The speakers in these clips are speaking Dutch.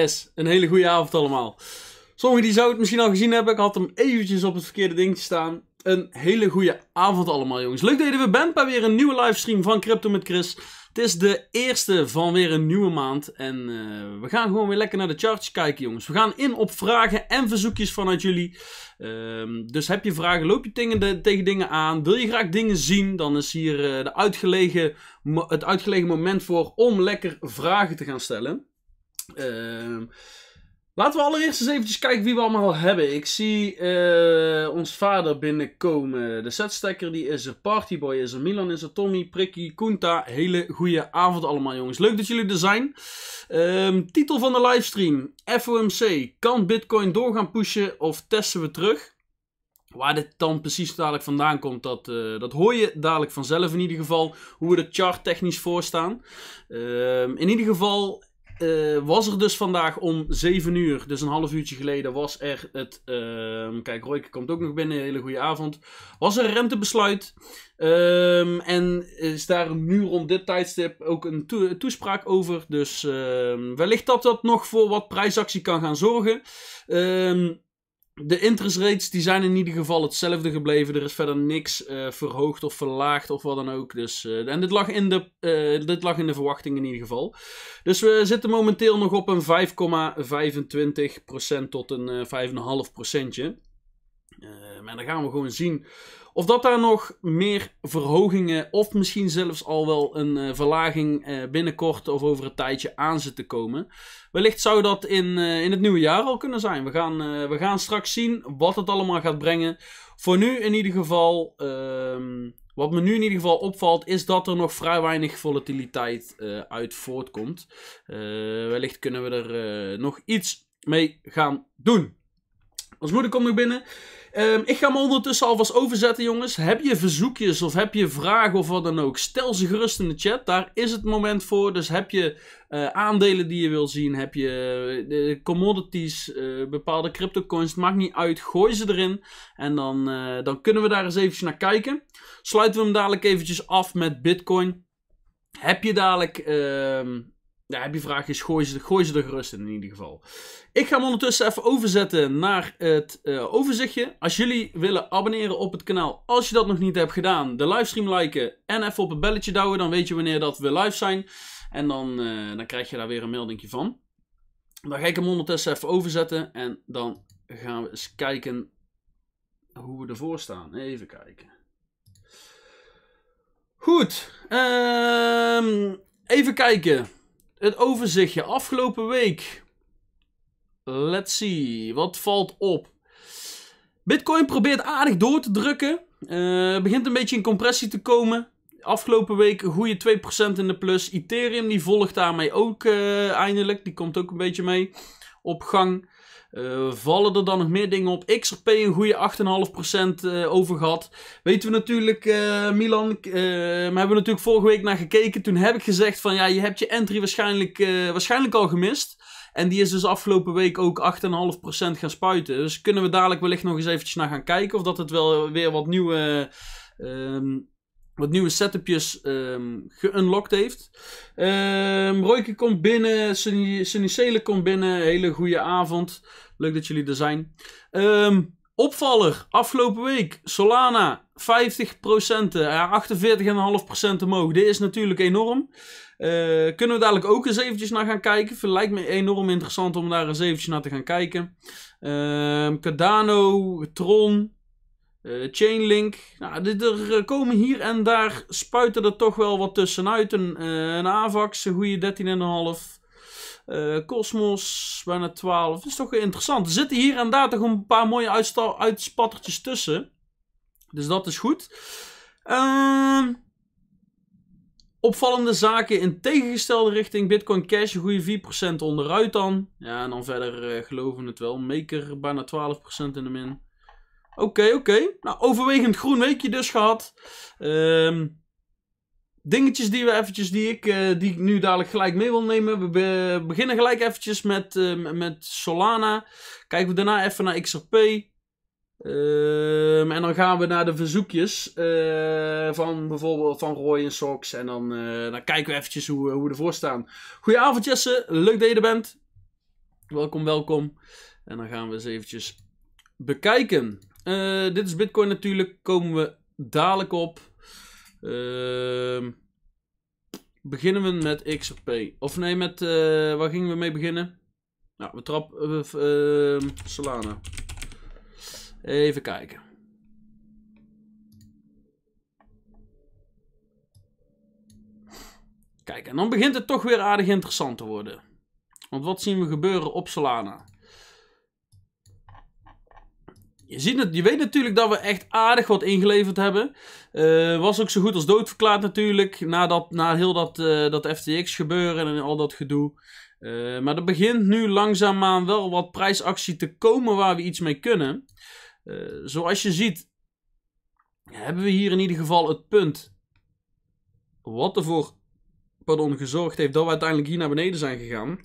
Yes, een hele goede avond allemaal. Sommigen die zouden het misschien al gezien hebben. Ik had hem eventjes op het verkeerde dingetje staan. Een hele goede avond allemaal jongens. Leuk dat je weer bent bij weer een nieuwe livestream van Crypto met Chris. Het is de eerste van weer een nieuwe maand. En eh, we gaan gewoon weer lekker naar de charts kijken jongens. We gaan in op vragen en verzoekjes vanuit jullie. Ehm, dus heb je vragen, loop je dingen tegen dingen aan, wil je graag dingen zien, dan is hier eh, de het uitgelegen moment voor om lekker vragen te gaan stellen. Ehm, laten we allereerst eens eventjes kijken wie we allemaal hebben. Ik zie eh, ons vader binnenkomen. De setstekker die is er, Partyboy is er, Milan is er, Tommy, Prikkie, Kunta. Hele goede avond allemaal jongens. Leuk dat jullie er zijn. Ehm, titel van de livestream. FOMC. Kan Bitcoin doorgaan pushen of testen we terug? Waar dit dan precies dadelijk vandaan komt, dat, eh, dat hoor je dadelijk vanzelf in ieder geval. Hoe we er chart technisch voor staan. Ehm, in ieder geval eh, was er dus vandaag om 7 uur, dus een half uurtje geleden, was er het. Ehm, kijk, Royke komt ook nog binnen, hele goede avond. Was er een rentebesluit. Ehm, en is daar nu rond dit tijdstip ook een toespraak over. Dus ehm, wellicht dat dat nog voor wat prijsactie kan gaan zorgen. Um, de interest rates die zijn in ieder geval hetzelfde gebleven. Er is verder niks eh, verhoogd of verlaagd of wat dan ook. Dus, eh, en dit lag, in de, uh, dit lag in de verwachting in ieder geval. Dus we zitten momenteel nog op een 5,25% tot een 5,5%. maar ehm, dan gaan we gewoon zien of dat daar nog meer verhogingen of misschien zelfs al wel een eh, verlaging eh, binnenkort of over een tijdje aan zit te komen. Wellicht zou dat in, eh, in het nieuwe jaar al kunnen zijn. We gaan, we gaan straks zien wat het allemaal gaat brengen. Voor nu in ieder geval, ehm, wat me nu in ieder geval opvalt, is dat er nog vrij weinig volatiliteit uit voortkomt. wellicht kunnen we er nog iets mee gaan doen. Ons moeder komt nog binnen. Ehm, ik ga me ondertussen alvast overzetten, jongens. Heb je verzoekjes of heb je vragen of wat dan ook? Stel ze gerust in de chat. Daar is het moment voor. Dus heb je eh, aandelen die je wil zien? Heb je eh, commodities, eh, bepaalde cryptocoins? maakt niet uit. Gooi ze erin. En dan, dan kunnen we daar eens eventjes naar kijken. Sluiten we hem dadelijk eventjes af met Bitcoin. Heb je dadelijk ehm, ja, die vraag is, gooi ze, gooi ze er gerust in in ieder geval. Ik ga hem ondertussen even overzetten naar het eh, overzichtje. Als jullie willen abonneren op het kanaal, als je dat nog niet hebt gedaan, de livestream liken en even op het belletje douwen. Dan weet je wanneer dat we live zijn. En dan, eh, dan krijg je daar weer een meldingje van. Dan ga ik hem ondertussen even overzetten en dan gaan we eens kijken hoe we ervoor staan. Even kijken. Goed, ehm, even kijken. Het overzichtje afgelopen week. Let's see, wat valt op? Bitcoin probeert aardig door te drukken. Uh, begint een beetje in compressie te komen. Afgelopen week een goede 2% in de plus. Ethereum die volgt daarmee ook eh, eindelijk. Die komt ook een beetje mee op gang. Eh, vallen er dan nog meer dingen op? XRP een goede 8,5% uh, eh, over gehad. Weten we natuurlijk, eh, Milan, we hebben we natuurlijk vorige week naar gekeken. Toen heb ik gezegd van ja, je hebt je entry waarschijnlijk, waarschijnlijk al gemist. En die is dus afgelopen week ook 8,5% gaan spuiten. Dus kunnen we dadelijk wellicht nog eens eventjes naar gaan kijken. Of dat het wel weer wat nieuwe... Ehm, wat nieuwe setupjes um, geunlocked heeft. Um, Royke komt binnen, Sinicele komt binnen, hele goede avond. Leuk dat jullie er zijn. Um, opvaller, afgelopen week. Solana, 50%, uh, 48,5% omhoog. Dit is natuurlijk enorm. Eh, kunnen we dadelijk ook eens eventjes naar gaan kijken. Lijkt me enorm interessant om daar eens eventjes naar te gaan kijken. Ehm, Cardano, Tron, eh, Chainlink. Nou, dit, er eh, komen hier en daar spuiten er toch wel wat tussenuit. Een, een AVAX, een goede 13,5. Eh, Cosmos, bijna 12. Dat is toch interessant. Er zitten hier en daar toch een paar mooie uitspattertjes tussen. Dus dat is goed. Ehm opvallende zaken in tegengestelde richting. Bitcoin Cash een goede 4% onderuit dan. Ja, en dan verder eh, geloven we het wel. Maker bijna 12% in de min. Oké, oké. Nou, overwegend groen weekje dus gehad. Um, dingetjes die, we eventjes, die, ik, eh, die ik nu dadelijk gelijk mee wil nemen. We beginnen gelijk eventjes met, eh, met Solana. Kijken we daarna even naar XRP. Ehm, en dan gaan we naar de verzoekjes eh, van bijvoorbeeld van Roy en Sox. En dan, dan kijken we eventjes hoe, hoe we ervoor staan. Goedenavond Jesse, leuk dat je er bent. Welkom, welkom. En dan gaan we eens eventjes bekijken. dit is Bitcoin natuurlijk, komen we dadelijk op. Ehm, beginnen we met XRP, of nee, met... Uh, waar gingen we mee beginnen? Nou, we trap... Uh, Solana. Even kijken. Kijk, en dan begint het toch weer aardig interessant te worden. Want wat zien we gebeuren op Solana? je, ziet het, je weet natuurlijk dat we echt aardig wat ingeleverd hebben. Eh, was ook zo goed als doodverklaard natuurlijk. Na, dat, na heel dat, eh, dat FTX gebeuren en al dat gedoe. Eh, maar er begint nu langzaamaan wel wat prijsactie te komen waar we iets mee kunnen. zoals je ziet hebben we hier in ieder geval het punt. Wat ervoor pardon, gezorgd heeft dat we uiteindelijk hier naar beneden zijn gegaan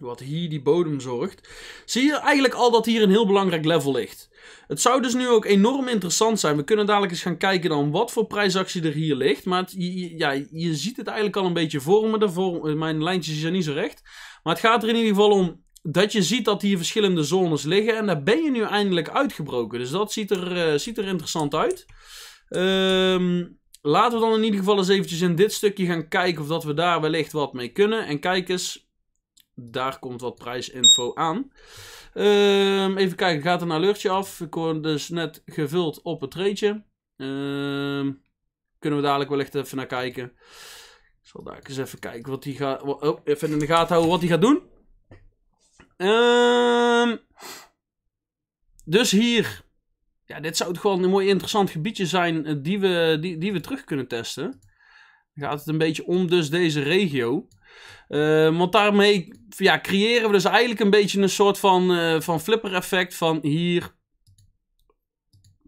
wat hier die bodem zorgt, zie je eigenlijk al dat hier een heel belangrijk level ligt. Het zou dus nu ook enorm interessant zijn. We kunnen dadelijk eens gaan kijken dan wat voor prijsactie er hier ligt. Maar ja, je ziet het eigenlijk al een beetje voor me. Daarvoor, mijn lijntjes zijn niet zo recht. Maar het gaat er in ieder geval om dat je ziet dat hier verschillende zones liggen. En daar ben je nu eindelijk uitgebroken. Dus dat ziet er, eh, ziet er interessant uit. Um, laten we dan in ieder geval eens eventjes in dit stukje gaan kijken of dat we daar wellicht wat mee kunnen. En kijk eens, daar komt wat prijsinfo aan. Ehm, even kijken, gaat een alertje af. Ik word dus net gevuld op het reetje. Ehm, kunnen we dadelijk wellicht even naar kijken. Ik zal daar eens even kijken wat hij gaat... Oh, even in de gaten houden wat hij gaat doen. Ehm, dus hier... Ja, dit zou gewoon een mooi interessant gebiedje zijn eh, die we, die, die we terug kunnen testen. gaat het een beetje om dus deze regio. Uh, want daarmee ja, creëren we dus eigenlijk een beetje een soort van, uh, van flipper effect van hier,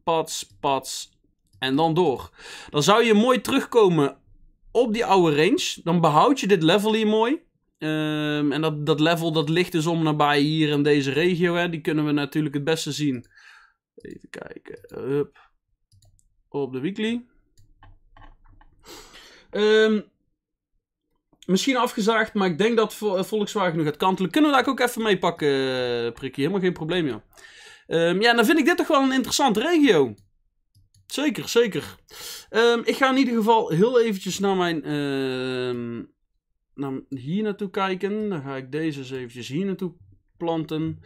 pats, pats en dan door. Dan zou je mooi terugkomen op die oude range. Dan behoud je dit level hier mooi. Ehm, en dat, dat level dat ligt dus om nabij hier in deze regio. Hè. Die kunnen we natuurlijk het beste zien. Even kijken. Op de weekly. Um, misschien afgezaagd, maar ik denk dat eh, Volkswagen nu gaat kantelen. Kunnen we daar ook even mee pakken, eh, Prikkie? Helemaal geen probleem, ja. Um, ehm, ja, dan vind ik dit toch wel een interessante regio. Zeker, zeker. Ehm, ik ga in ieder geval heel eventjes naar mijn... Ehm, naar hier naartoe kijken. Dan ga ik deze eens eventjes hier naartoe planten.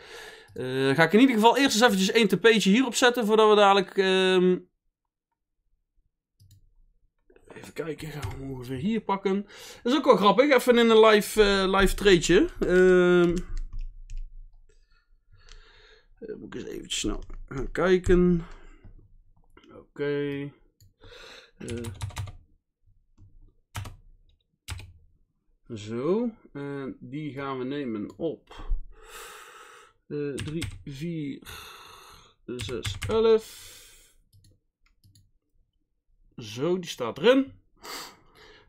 Eh, ga ik in ieder geval eerst eens eventjes één tapetje hierop zetten. Voordat we dadelijk... Even kijken, gaan we ongeveer hier pakken. Dat is ook wel grappig, even in een live, uh, live treetje. Ehm, eh, moet ik eens even snel gaan kijken. Oké. Okay. Eh, zo. En die gaan we nemen op 3, 4, 6, 11. Zo, die staat erin.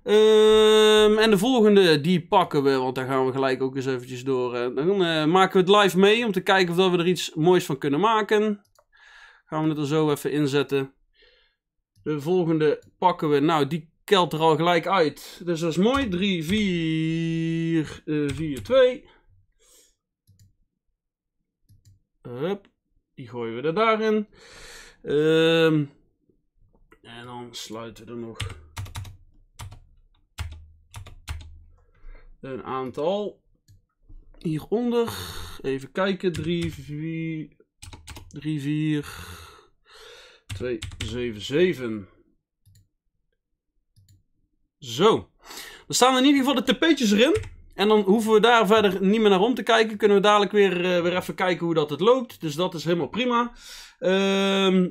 Ehm, en de volgende, die pakken we, want daar gaan we gelijk ook eens eventjes door. Eh. Dan eh, maken we het live mee om te kijken of we er iets moois van kunnen maken. Gaan we het er zo even inzetten. De volgende pakken we, nou die kelt er al gelijk uit. Dus dat is mooi. 3, 4, 4, 2. die gooien we er daarin. Um, en dan sluiten we er nog een aantal hieronder. Even kijken. 3, 4, 3, 4, 2, 7, 7. Zo. Dan staan in ieder geval de tepeetjes erin. En dan hoeven we daar verder niet meer naar om te kijken. Kunnen we dadelijk weer, uh, weer even kijken hoe dat het loopt. Dus dat is helemaal prima. Ehm...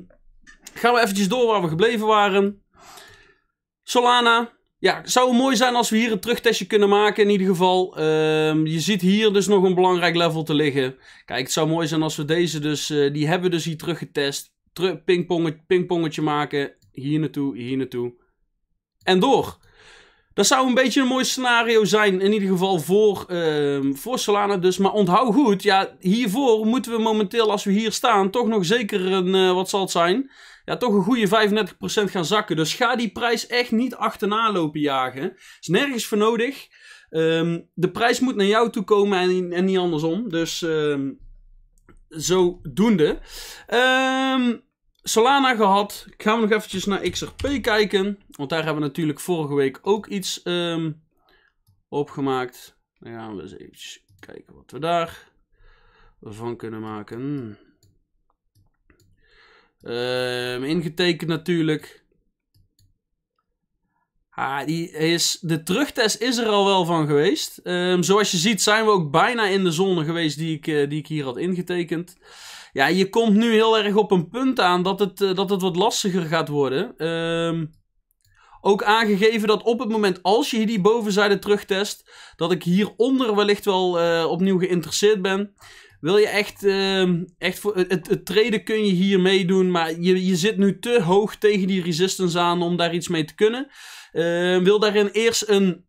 Gaan we eventjes door waar we gebleven waren. Solana. Ja, zou mooi zijn als we hier een terugtestje kunnen maken in ieder geval. Ehm, je ziet hier dus nog een belangrijk level te liggen. Kijk, het zou mooi zijn als we deze dus... Eh, die hebben we dus hier teruggetest. pingpongetje, pingpongetje maken. Hier naartoe, hier naartoe. En door. Dat zou een beetje een mooi scenario zijn, in ieder geval voor, ehm, voor Solana dus. Maar onthoud goed, ja, hiervoor moeten we momenteel, als we hier staan, toch nog zeker een, eh, wat zal het zijn, ja, toch een goede 35% gaan zakken. Dus ga die prijs echt niet achterna lopen jagen. Is nergens voor nodig. Ehm, de prijs moet naar jou toe komen en, en niet andersom. Dus um, ehm, zodoende. Um, ehm, Solana gehad. Gaan we nog eventjes naar XRP kijken. Want daar hebben we natuurlijk vorige week ook iets opgemaakt. Dan gaan we eens even kijken wat we daarvan kunnen maken. Ehm, ingetekend natuurlijk. Ah, die is, de terugtest is er al wel van geweest. Ehm, zoals je ziet zijn we ook bijna in de zone geweest die ik, eh, die ik hier had ingetekend. Ja, je komt nu heel erg op een punt aan dat het, eh, dat het wat lastiger gaat worden. Ehm, ook aangegeven dat op het moment als je die bovenzijde terugtest, dat ik hieronder wellicht wel uh, opnieuw geïnteresseerd ben. Wil je echt, ehm, echt voor, het, het traden kun je hier meedoen, maar je, je zit nu te hoog tegen die resistance aan om daar iets mee te kunnen. Ehm, wil daarin eerst een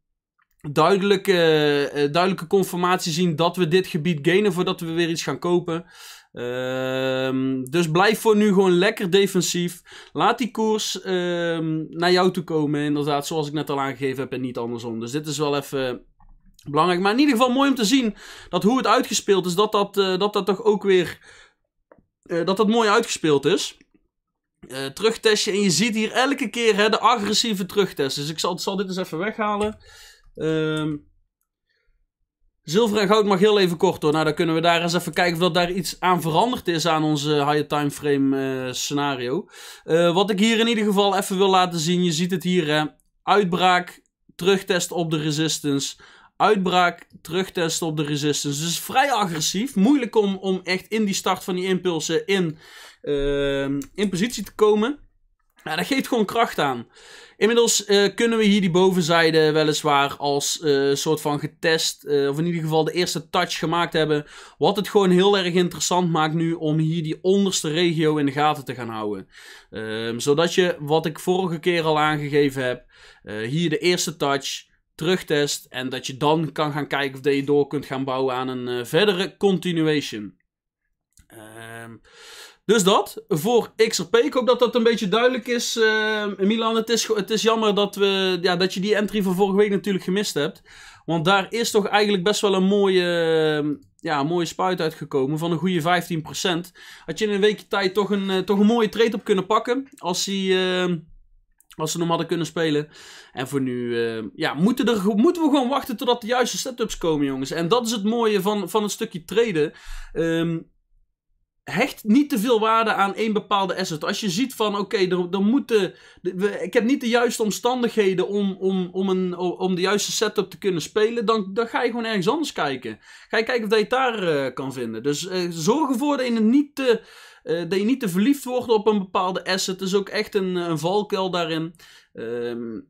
duidelijke, uh, duidelijke confirmatie zien dat we dit gebied gainen voordat we weer iets gaan kopen. Ehm, dus blijf voor nu gewoon lekker defensief. Laat die koers naar jou toe komen, inderdaad, zoals ik net al aangegeven heb en niet andersom. Dus dit is wel even belangrijk. Maar in ieder geval mooi om te zien dat hoe het uitgespeeld is, dat dat, eh, dat, dat toch ook weer. Eh, dat dat mooi uitgespeeld is. Uh, terugtestje. En je ziet hier elke keer hè, de agressieve terugtest. Dus ik zal, dit eens even weghalen. Ehm, zilver en goud mag heel even kort hoor. Nou, dan kunnen we daar eens even kijken of dat daar iets aan veranderd is aan onze high time frame scenario. wat ik hier in ieder geval even wil laten zien. Je ziet het hier. Uitbraak, terugtest op de resistance uitbraak, terugtesten op de resistance. Dus vrij agressief. Moeilijk om, om echt in die start van die impulsen in, ehm, in positie te komen. Ja, dat geeft gewoon kracht aan. Inmiddels eh, kunnen we hier die bovenzijde weliswaar als eh, soort van getest, uh, of in ieder geval de eerste touch gemaakt hebben. Wat het gewoon heel erg interessant maakt nu om hier die onderste regio in de gaten te gaan houden. Ehm, zodat je, wat ik vorige keer al aangegeven heb, hier de eerste touch terugtest. En dat je dan kan gaan kijken of dat je door kunt gaan bouwen aan een eh, verdere continuation. Ehm, dus dat, voor XRP. Ik hoop dat dat een beetje duidelijk is. Ehm, Milan, het is, het is jammer dat, we, ja, dat je die entry van vorige week natuurlijk gemist hebt. Want daar is toch eigenlijk best wel een mooie, ehm, ja, mooie spuit uitgekomen van een goede 15%. Had je in een weekje tijd toch een, eh, toch een mooie trade op kunnen pakken. Als hij als ze nog hadden kunnen spelen. En voor nu eh, ja, moeten, er, moeten we gewoon wachten totdat de juiste setups komen, jongens. En dat is het mooie van, van een stukje treden ehm, hecht niet te veel waarde aan één bepaalde asset. Als je ziet van, oké, okay, er, moeten... We, ik heb niet de juiste omstandigheden om, om, om, een, om de juiste setup te kunnen spelen. Dan, dan ga je gewoon ergens anders kijken. Ga je kijken of je het daar eh, kan vinden. Dus eh, zorg ervoor dat je het niet te eh, dat je niet te verliefd wordt op een bepaalde asset. Dat is ook echt een, valkuil daarin. Ehm,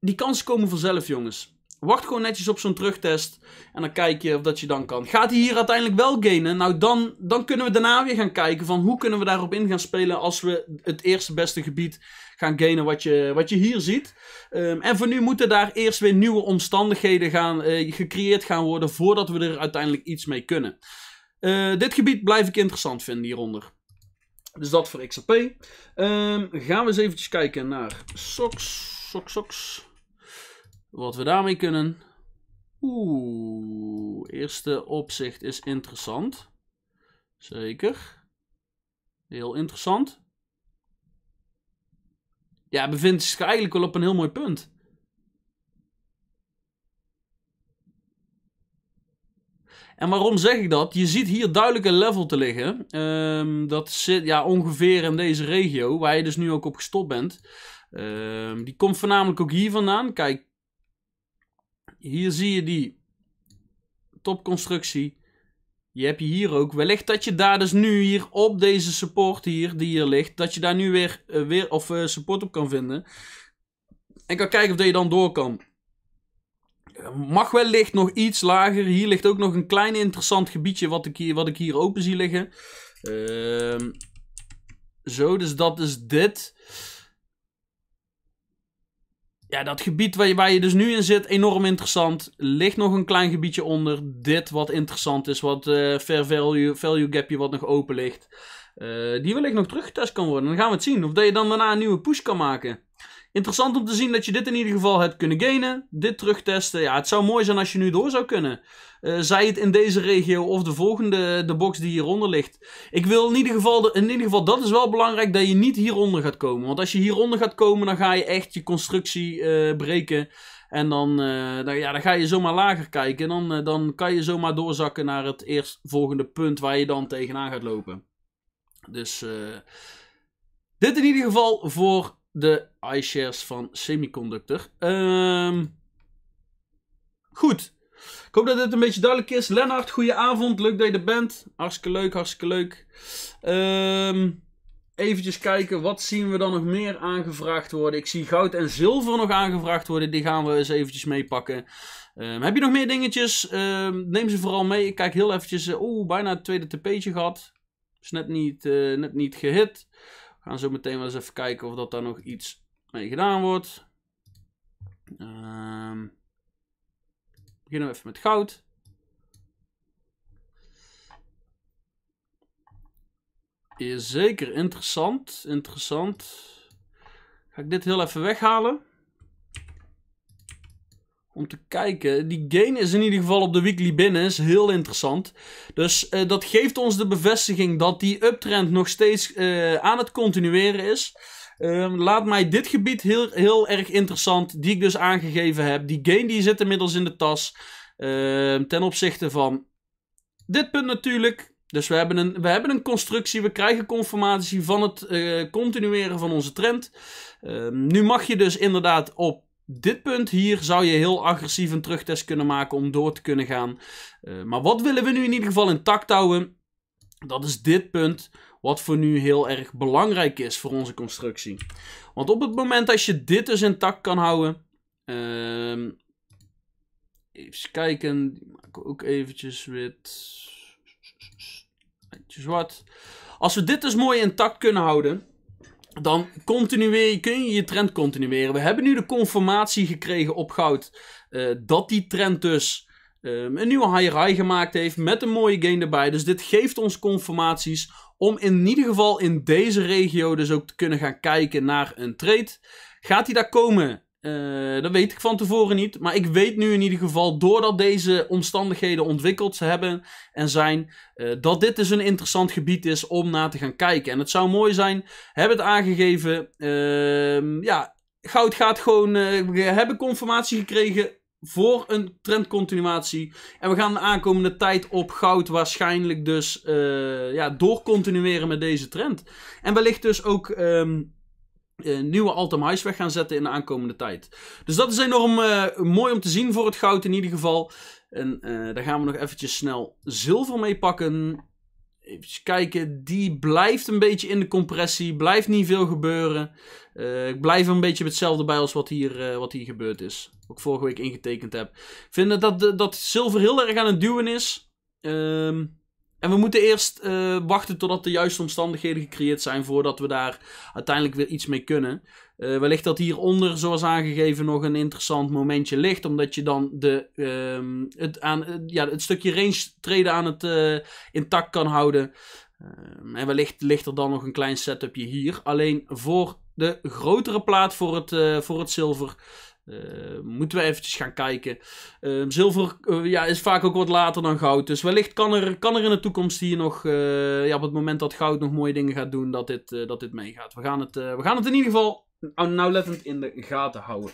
die kansen komen vanzelf, jongens. Wacht gewoon netjes op zo'n terugtest. En dan kijk je of dat je dan kan. Gaat hij hier uiteindelijk wel gainen? Nou, dan, dan kunnen we daarna weer gaan kijken van hoe kunnen we daarop in gaan spelen als we het eerste beste gebied gaan gainen wat je, wat je hier ziet. Ehm, en voor nu moeten daar eerst weer nieuwe omstandigheden gaan, eh, gecreëerd gaan worden voordat we er uiteindelijk iets mee kunnen. Eh, dit gebied blijf ik interessant vinden hieronder. Dus dat voor XRP. Ehm, gaan we eens eventjes kijken naar socks, socks, socks. Wat we daarmee kunnen. Oeh, eerste opzicht is interessant. Zeker. Heel interessant. Ja, bevindt zich eigenlijk wel op een heel mooi punt. En waarom zeg ik dat? Je ziet hier duidelijk een level te liggen. Ehm, dat zit ja, ongeveer in deze regio, waar je dus nu ook op gestopt bent. Ehm, die komt voornamelijk ook hier vandaan. Kijk, hier zie je die topconstructie. Je hebt hier ook. Wellicht dat je daar dus nu hier op deze support hier, die hier ligt, dat je daar nu weer, eh, weer of eh, support op kan vinden. En kan kijken of dat je dan door kan mag wellicht nog iets lager. Hier ligt ook nog een klein interessant gebiedje wat ik hier, wat ik hier open zie liggen. Ehm, zo, dus dat is dit. Ja, dat gebied waar je, waar je dus nu in zit, enorm interessant. Ligt nog een klein gebiedje onder. Dit wat interessant is, wat uh, fair value, value gapje wat nog open ligt. Eh, die wellicht nog teruggetest kan worden. Dan gaan we het zien. Of dat je dan daarna een nieuwe push kan maken. Interessant om te zien dat je dit in ieder geval hebt kunnen gainen. Dit terugtesten. Ja, het zou mooi zijn als je nu door zou kunnen. Eh, zij het in deze regio of de volgende de box die hieronder ligt. Ik wil in ieder, geval in ieder geval, dat is wel belangrijk dat je niet hieronder gaat komen. Want als je hieronder gaat komen, dan ga je echt je constructie eh, breken. En dan, eh, dan, ja, dan ga je zomaar lager kijken. En dan, dan kan je zomaar doorzakken naar het eerstvolgende punt waar je dan tegenaan gaat lopen. Dus dit in ieder geval voor de iShares van Semiconductor. Um, goed. Ik hoop dat dit een beetje duidelijk is. Lennart, goedenavond. Leuk dat je er bent. Hartstikke leuk, hartstikke leuk. Um, ehm, Even kijken, wat zien we dan nog meer aangevraagd worden? Ik zie goud en zilver nog aangevraagd worden. Die gaan we eens eventjes meepakken. Um, heb je nog meer dingetjes? neem ze vooral mee. Ik kijk heel eventjes... Eh, oeh, bijna het tweede tapetje gehad. Is net niet, eh, net niet gehit. We gaan zo meteen wel eens even kijken of dat daar nog iets mee gedaan wordt. Um, beginnen we even met goud. Is zeker interessant. Interessant. Ga ik dit heel even weghalen om te kijken. Die gain is in ieder geval op de weekly binnen. Is heel interessant. Dus eh, dat geeft ons de bevestiging dat die uptrend nog steeds eh, aan het continueren is. Ehm, laat mij dit gebied heel, heel erg interessant. Die ik dus aangegeven heb. Die gain die zit inmiddels in de tas. Ehm, ten opzichte van dit punt natuurlijk. Dus we hebben, een, we hebben een constructie, we krijgen confirmatie van het eh, continueren van onze trend. Ehm, nu mag je dus inderdaad op dit punt hier zou je heel agressief een terugtest kunnen maken om door te kunnen gaan. Eh, maar wat willen we nu in ieder geval intact houden? Dat is dit punt wat voor nu heel erg belangrijk is voor onze constructie. Want op het moment als je dit dus intact kan houden... Ehm, even kijken, die maak ik ook eventjes wit. Beetje zwart. Als we dit dus mooi intact kunnen houden dan continueer, kun je je trend continueren. We hebben nu de confirmatie gekregen op goud eh, dat die trend dus ehm, een nieuwe high high gemaakt heeft met een mooie gain erbij. Dus dit geeft ons confirmaties om in ieder geval in deze regio dus ook te kunnen gaan kijken naar een trade. Gaat die daar komen? Uh, dat weet ik van tevoren niet. Maar ik weet nu in ieder geval, doordat deze omstandigheden ontwikkeld hebben en zijn, eh, dat dit dus een interessant gebied is om naar te gaan kijken. En het zou mooi zijn, heb het aangegeven. Ehm, ja, goud gaat gewoon. Eh, we hebben confirmatie gekregen voor een trendcontinuatie. En we gaan de aankomende tijd op goud waarschijnlijk dus ja, doorcontinueren met deze trend. En wellicht dus ook. Ehm, eh, nieuwe Altam highs weg gaan zetten in de aankomende tijd. Dus dat is enorm eh, mooi om te zien voor het goud in ieder geval. En eh, daar gaan we nog eventjes snel zilver mee pakken. Even kijken, die blijft een beetje in de compressie, blijft niet veel gebeuren. Uh, ik blijf een beetje hetzelfde bij als wat hier, wat hier gebeurd is. Wat ik vorige week ingetekend heb. Ik vind dat, dat, zilver heel erg aan het duwen is. Um, en we moeten eerst eh, wachten totdat de juiste omstandigheden gecreëerd zijn voordat we daar uiteindelijk weer iets mee kunnen. Eh, wellicht dat hieronder, zoals aangegeven, nog een interessant momentje ligt. Omdat je dan de, ehm, het, aan, eh, ja, het stukje range treden aan het intact kan houden. Ehm, en wellicht ligt er dan nog een klein setupje hier. Alleen voor de grotere plaat voor het, voor het zilver uh, moeten we eventjes gaan kijken. Ehm, zilver eh, ja, is vaak ook wat later dan goud. Dus wellicht kan er, kan er in de toekomst hier nog... Eh, ja, op het moment dat goud nog mooie dingen gaat doen, dat dit, dat dit meegaat. We, gaan het, we gaan het in ieder geval nauwlettend in de gaten houden.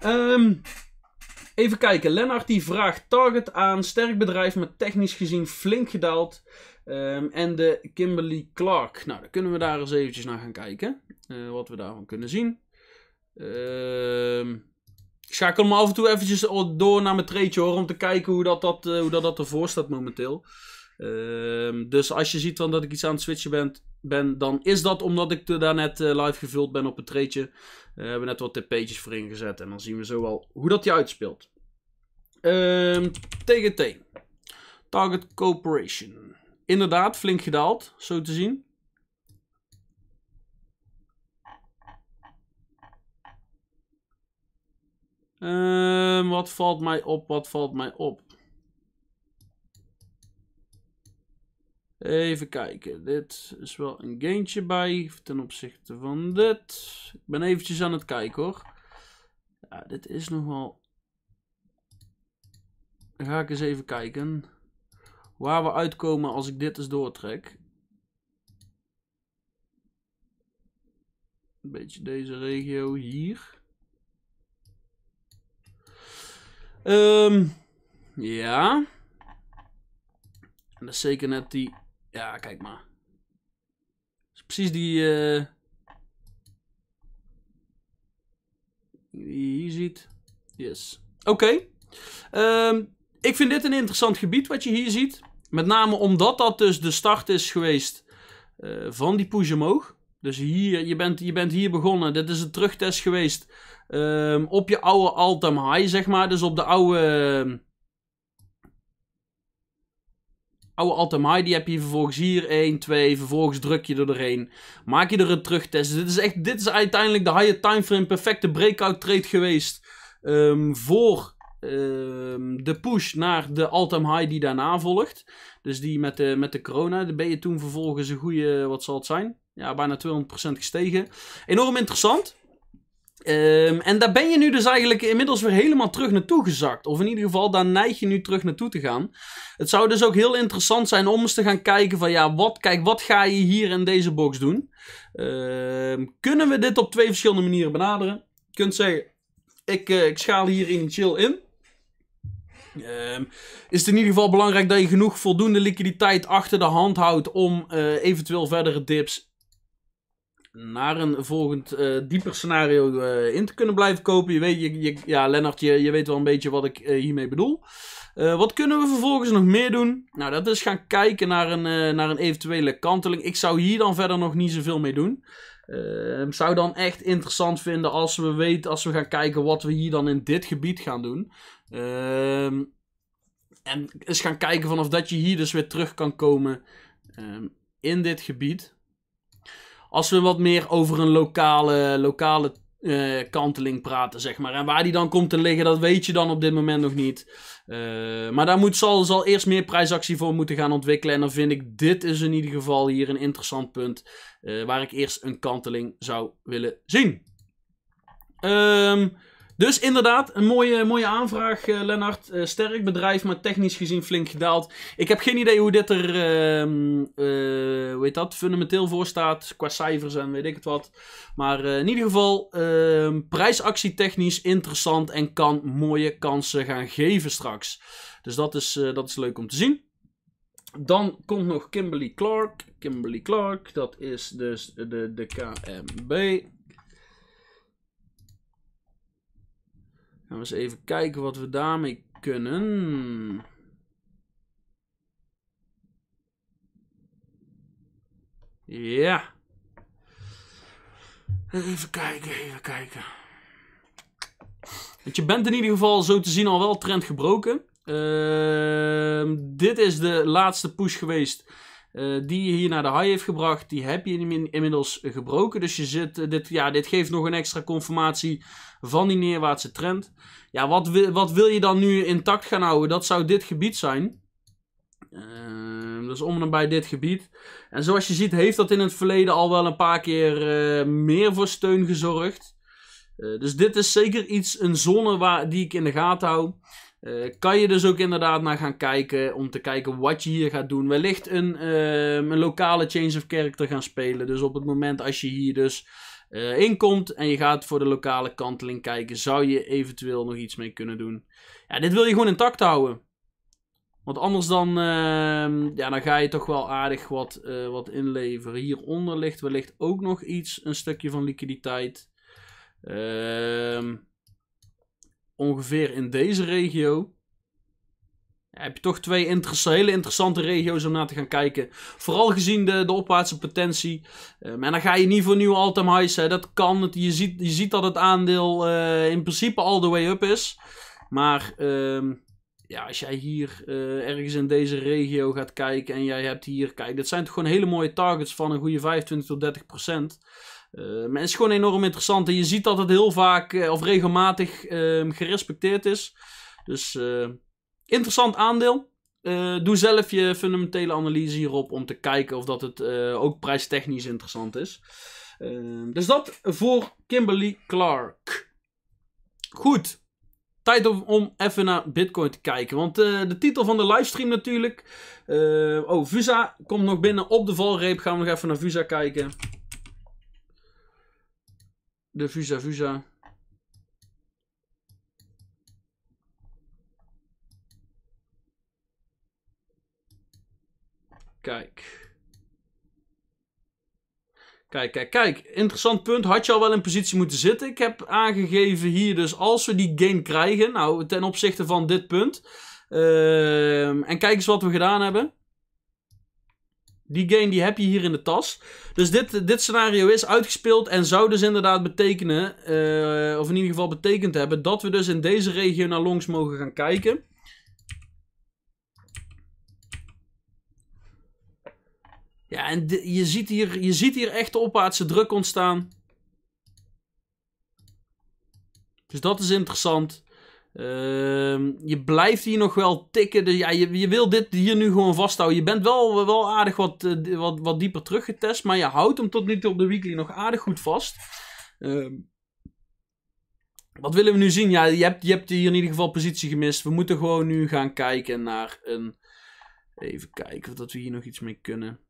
Ehm, even kijken. Lennart die vraagt target aan. Sterk bedrijf, maar technisch gezien flink gedaald. Ehm, en de Kimberly Clark. Nou, dan kunnen we daar eens eventjes naar gaan kijken. wat we daarvan kunnen zien. Uh, ik schakel me af en toe eventjes door naar mijn treetje hoor. Om te kijken hoe dat, dat, eh, hoe dat, dat ervoor staat momenteel. Uh, dus als je ziet dan dat ik iets aan het switchen ben, ben dan is dat omdat ik daar net eh, live gevuld ben op het treetje. Eh, we hebben net wat tp'tjes voor ingezet. En dan zien we zo wel hoe dat die uitspeelt. TGT. Ehm, Target Corporation. Inderdaad, flink gedaald, zo te zien. Ehm, wat valt mij op? Wat valt mij op? Even kijken. Dit is wel een gaintje bij ten opzichte van dit. Ik ben eventjes aan het kijken hoor. Ja, dit is nogal... Dan ga ik eens even kijken. Waar we uitkomen als ik dit eens doortrek. Een beetje deze regio hier. Ehm, ja. En dat is zeker net die... Ja, kijk maar. Is precies die... Uh, die je hier ziet. Yes. Oké. Ehm, ik vind dit een interessant gebied wat je hier ziet. Met name omdat dat dus de start is geweest eh, van die push omhoog. Dus hier, je bent, je bent hier begonnen. Dit is een terugtest geweest. Ehm, op je oude all-time high, zeg maar. Dus op de oude... Oude all-time high, die heb je vervolgens hier 1, 2. Vervolgens druk je er doorheen. Maak je er een terugtest. dit is, echt, dit is uiteindelijk de higher frame perfecte breakout trade geweest. Ehm, voor ehm, de push naar de all-time high die daarna volgt. Dus die met de, met de corona. Daar ben je toen vervolgens een goede, wat zal het zijn? ja, bijna 200% gestegen. Enorm interessant. Ehm, en daar ben je nu dus eigenlijk inmiddels weer helemaal terug naartoe gezakt. Of in ieder geval, daar neig je nu terug naartoe te gaan. Het zou dus ook heel interessant zijn om eens te gaan kijken van ja, wat, kijk, wat ga je hier in deze box doen? Ehm, kunnen we dit op twee verschillende manieren benaderen? Je kunt zeggen, ik, eh, ik schaal hier initieel in. Ehm, is het in ieder geval belangrijk dat je genoeg voldoende liquiditeit achter de hand houdt om eh, eventueel verdere dips naar een volgend eh, dieper scenario eh, in te kunnen blijven kopen. Je weet, je, ja, Lennart, je, je, weet wel een beetje wat ik eh, hiermee bedoel. wat kunnen we vervolgens nog meer doen? Nou, dat is gaan kijken naar een, naar een eventuele kanteling. Ik zou hier dan verder nog niet zoveel mee doen. Ehm, zou dan echt interessant vinden als we weten, als we gaan kijken wat we hier dan in dit gebied gaan doen. Ehm, en eens gaan kijken vanaf dat je hier dus weer terug kan komen ehm, in dit gebied. Als we wat meer over een lokale, lokale eh, kanteling praten, zeg maar. En waar die dan komt te liggen, dat weet je dan op dit moment nog niet. Eh, maar daar moet, zal, zal eerst meer prijsactie voor moeten gaan ontwikkelen. En dan vind ik, dit is in ieder geval hier een interessant punt. Eh, waar ik eerst een kanteling zou willen zien. Ehm dus inderdaad, een mooie, mooie aanvraag, uh, Lennart. Eh, sterk bedrijf, maar technisch gezien flink gedaald. Ik heb geen idee hoe dit er ehm, eh, hoe dat, fundamenteel voor staat. Qua cijfers en weet ik het wat. Maar in ieder geval, ehm, prijsactie technisch interessant en kan mooie kansen gaan geven straks. Dus dat is, dat is leuk om te zien. Dan komt nog Kimberly Clark. Kimberly Clark, dat is dus de, de KMB. Gaan nou, we eens even kijken wat we daarmee kunnen. Ja. Even kijken, even kijken. Want je bent in ieder geval zo te zien al wel trend gebroken. Ehm, dit is de laatste push geweest eh, die je hier naar de high heeft gebracht, die heb je inmiddels gebroken. Dus je zit, eh, dit, ja, dit geeft nog een extra confirmatie van die neerwaartse trend. Ja, wat, wil, wat wil je dan nu intact gaan houden? Dat zou dit gebied zijn. dus om en bij dit gebied. En zoals je ziet heeft dat in het verleden al wel een paar keer eh, meer voor steun gezorgd. dus dit is zeker iets, een zone waar, die ik in de gaten hou. Eh, kan je dus ook inderdaad naar gaan kijken om te kijken wat je hier gaat doen. Wellicht een, ehm, een lokale change of character gaan spelen. Dus op het moment als je hier dus uh, inkomt en je gaat voor de lokale kanteling kijken, zou je eventueel nog iets mee kunnen doen. Ja, dit wil je gewoon intact houden. Want anders dan, ehm, ja, dan ga je toch wel aardig wat, eh, wat inleveren. Hieronder ligt wellicht ook nog iets, een stukje van liquiditeit. Ehm ongeveer in deze regio. Ja, heb je toch twee hele interessante regio's om naar te gaan kijken. Vooral gezien de, de opwaartse potentie. Um, en dan ga je niet voor nieuwe all-time highs. Hè. Dat kan. Het, je, ziet, je ziet dat het aandeel eh, in principe all the way up is. Maar ehm, ja, als jij hier eh, ergens in deze regio gaat kijken en jij hebt hier, kijk, dit zijn toch gewoon hele mooie targets van een goede 25 tot 30 procent. Uh, maar het is gewoon enorm interessant. En je ziet dat het heel vaak eh, of regelmatig ehm, gerespecteerd is. Dus eh, interessant aandeel. doe zelf je fundamentele analyse hierop om te kijken of dat het ook prijstechnisch interessant is. Ehm, dus dat voor Kimberly Clark. Goed, tijd om, even naar Bitcoin te kijken. Want de titel van de livestream natuurlijk. oh, Vusa komt nog binnen op de valreep. Gaan we nog even naar Vusa kijken de Vusa Kijk. Kijk, kijk, kijk. Interessant punt. Had je al wel in positie moeten zitten. Ik heb aangegeven hier dus als we die gain krijgen. Nou, ten opzichte van dit punt. Ehm, en kijk eens wat we gedaan hebben. Die game die heb je hier in de tas. Dus dit, dit scenario is uitgespeeld en zou dus inderdaad betekenen, eh, of in ieder geval betekend hebben, dat we dus in deze regio naar longs mogen gaan kijken. Ja, en je ziet, hier, je ziet hier echt de opwaartse druk ontstaan. Dus dat is interessant. Ehm, je blijft hier nog wel tikken. Dus ja, je, je wil dit hier nu gewoon vasthouden. Je bent wel, wel aardig wat, eh, wat, wat dieper teruggetest. Maar je houdt hem tot nu toe op de weekly nog aardig goed vast. Ehm, wat willen we nu zien? Ja, je hebt, je hebt hier in ieder geval positie gemist. We moeten gewoon nu gaan kijken naar een... Even kijken of dat we hier nog iets mee kunnen.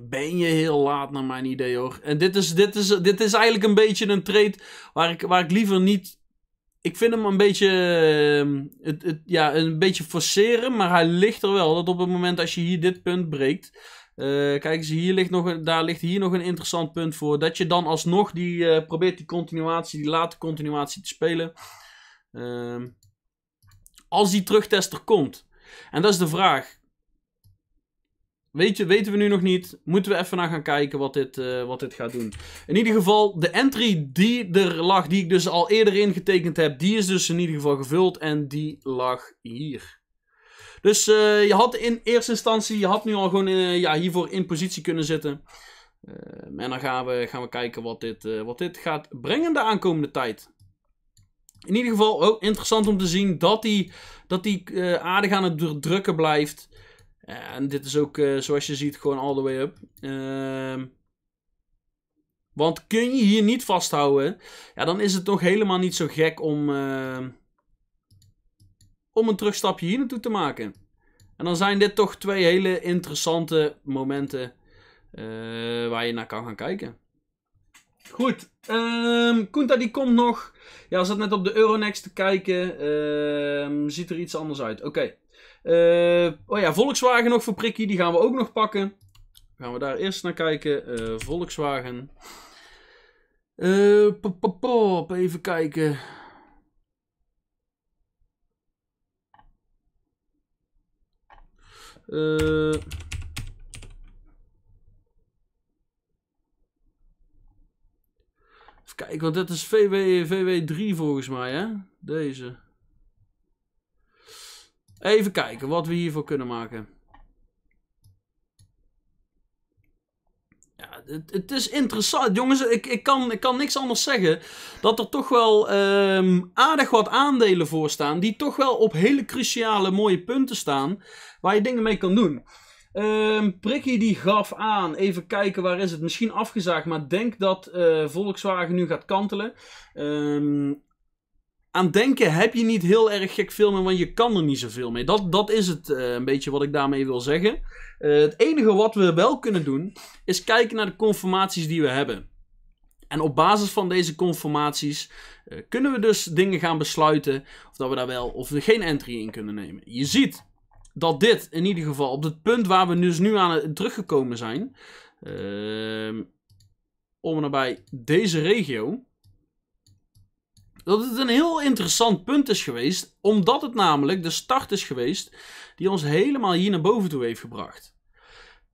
Ben je heel laat naar mijn idee hoor. En dit is, dit is, dit is eigenlijk een beetje een trade waar ik, waar ik liever niet ik vind hem een beetje, ehm, het, het, ja, een beetje forceren, maar hij ligt er wel. Dat op het moment als je hier dit punt breekt, uh, kijk eens, hier ligt nog, daar ligt hier nog een interessant punt voor. Dat je dan alsnog die, eh, probeert die continuatie, die late continuatie te spelen. Ehm, als die terugtester komt. En dat is de vraag. Weet je, weten we nu nog niet. Moeten we even naar gaan kijken wat dit, eh, wat dit gaat doen. In ieder geval, de entry die er lag, die ik dus al eerder ingetekend heb, die is dus in ieder geval gevuld en die lag hier. Dus eh, je had in eerste instantie, je had nu al gewoon eh, ja, hiervoor in positie kunnen zitten. en dan gaan we, gaan we kijken wat dit, wat dit gaat brengen de aankomende tijd. In ieder geval, oh, interessant om te zien dat hij dat die, aardig aan het drukken blijft. En dit is ook, eh, zoals je ziet, gewoon all the way up. Ehm, want kun je hier niet vasthouden, ja, dan is het toch helemaal niet zo gek om, ehm, om een terugstapje hier naartoe te maken. En dan zijn dit toch twee hele interessante momenten eh, waar je naar kan gaan kijken. Goed. Um, Kunta die komt nog. Ja, zat net op de Euronext te kijken. ziet er iets anders uit. Oké. Eh, oh ja, Volkswagen nog voor prikkie. Die gaan we ook nog pakken. Gaan we daar eerst naar kijken. Eh, Volkswagen. Uh, even kijken. even kijken, want dit is VW, VW3 volgens mij, hè? Deze. Even kijken wat we hiervoor kunnen maken. Ja, het, het is interessant. Jongens, ik, ik, kan, ik kan niks anders zeggen. Dat er toch wel ehm, aardig wat aandelen voor staan. Die toch wel op hele cruciale mooie punten staan. Waar je dingen mee kan doen. Um, Prikkie die gaf aan, even kijken waar is het, misschien afgezaagd, maar denk dat eh, Volkswagen nu gaat kantelen. Um, aan denken heb je niet heel erg gek filmen, want je kan er niet zoveel mee. Dat, dat is het eh, een beetje wat ik daarmee wil zeggen. Eh, het enige wat we wel kunnen doen, is kijken naar de conformaties die we hebben. En op basis van deze conformaties eh, kunnen we dus dingen gaan besluiten of dat we daar wel of we geen entry in kunnen nemen. Je ziet dat dit in ieder geval op het punt waar we dus nu aan teruggekomen zijn, ehm, om naar bij deze regio, dat het een heel interessant punt is geweest, omdat het namelijk de start is geweest die ons helemaal hier naar boven toe heeft gebracht.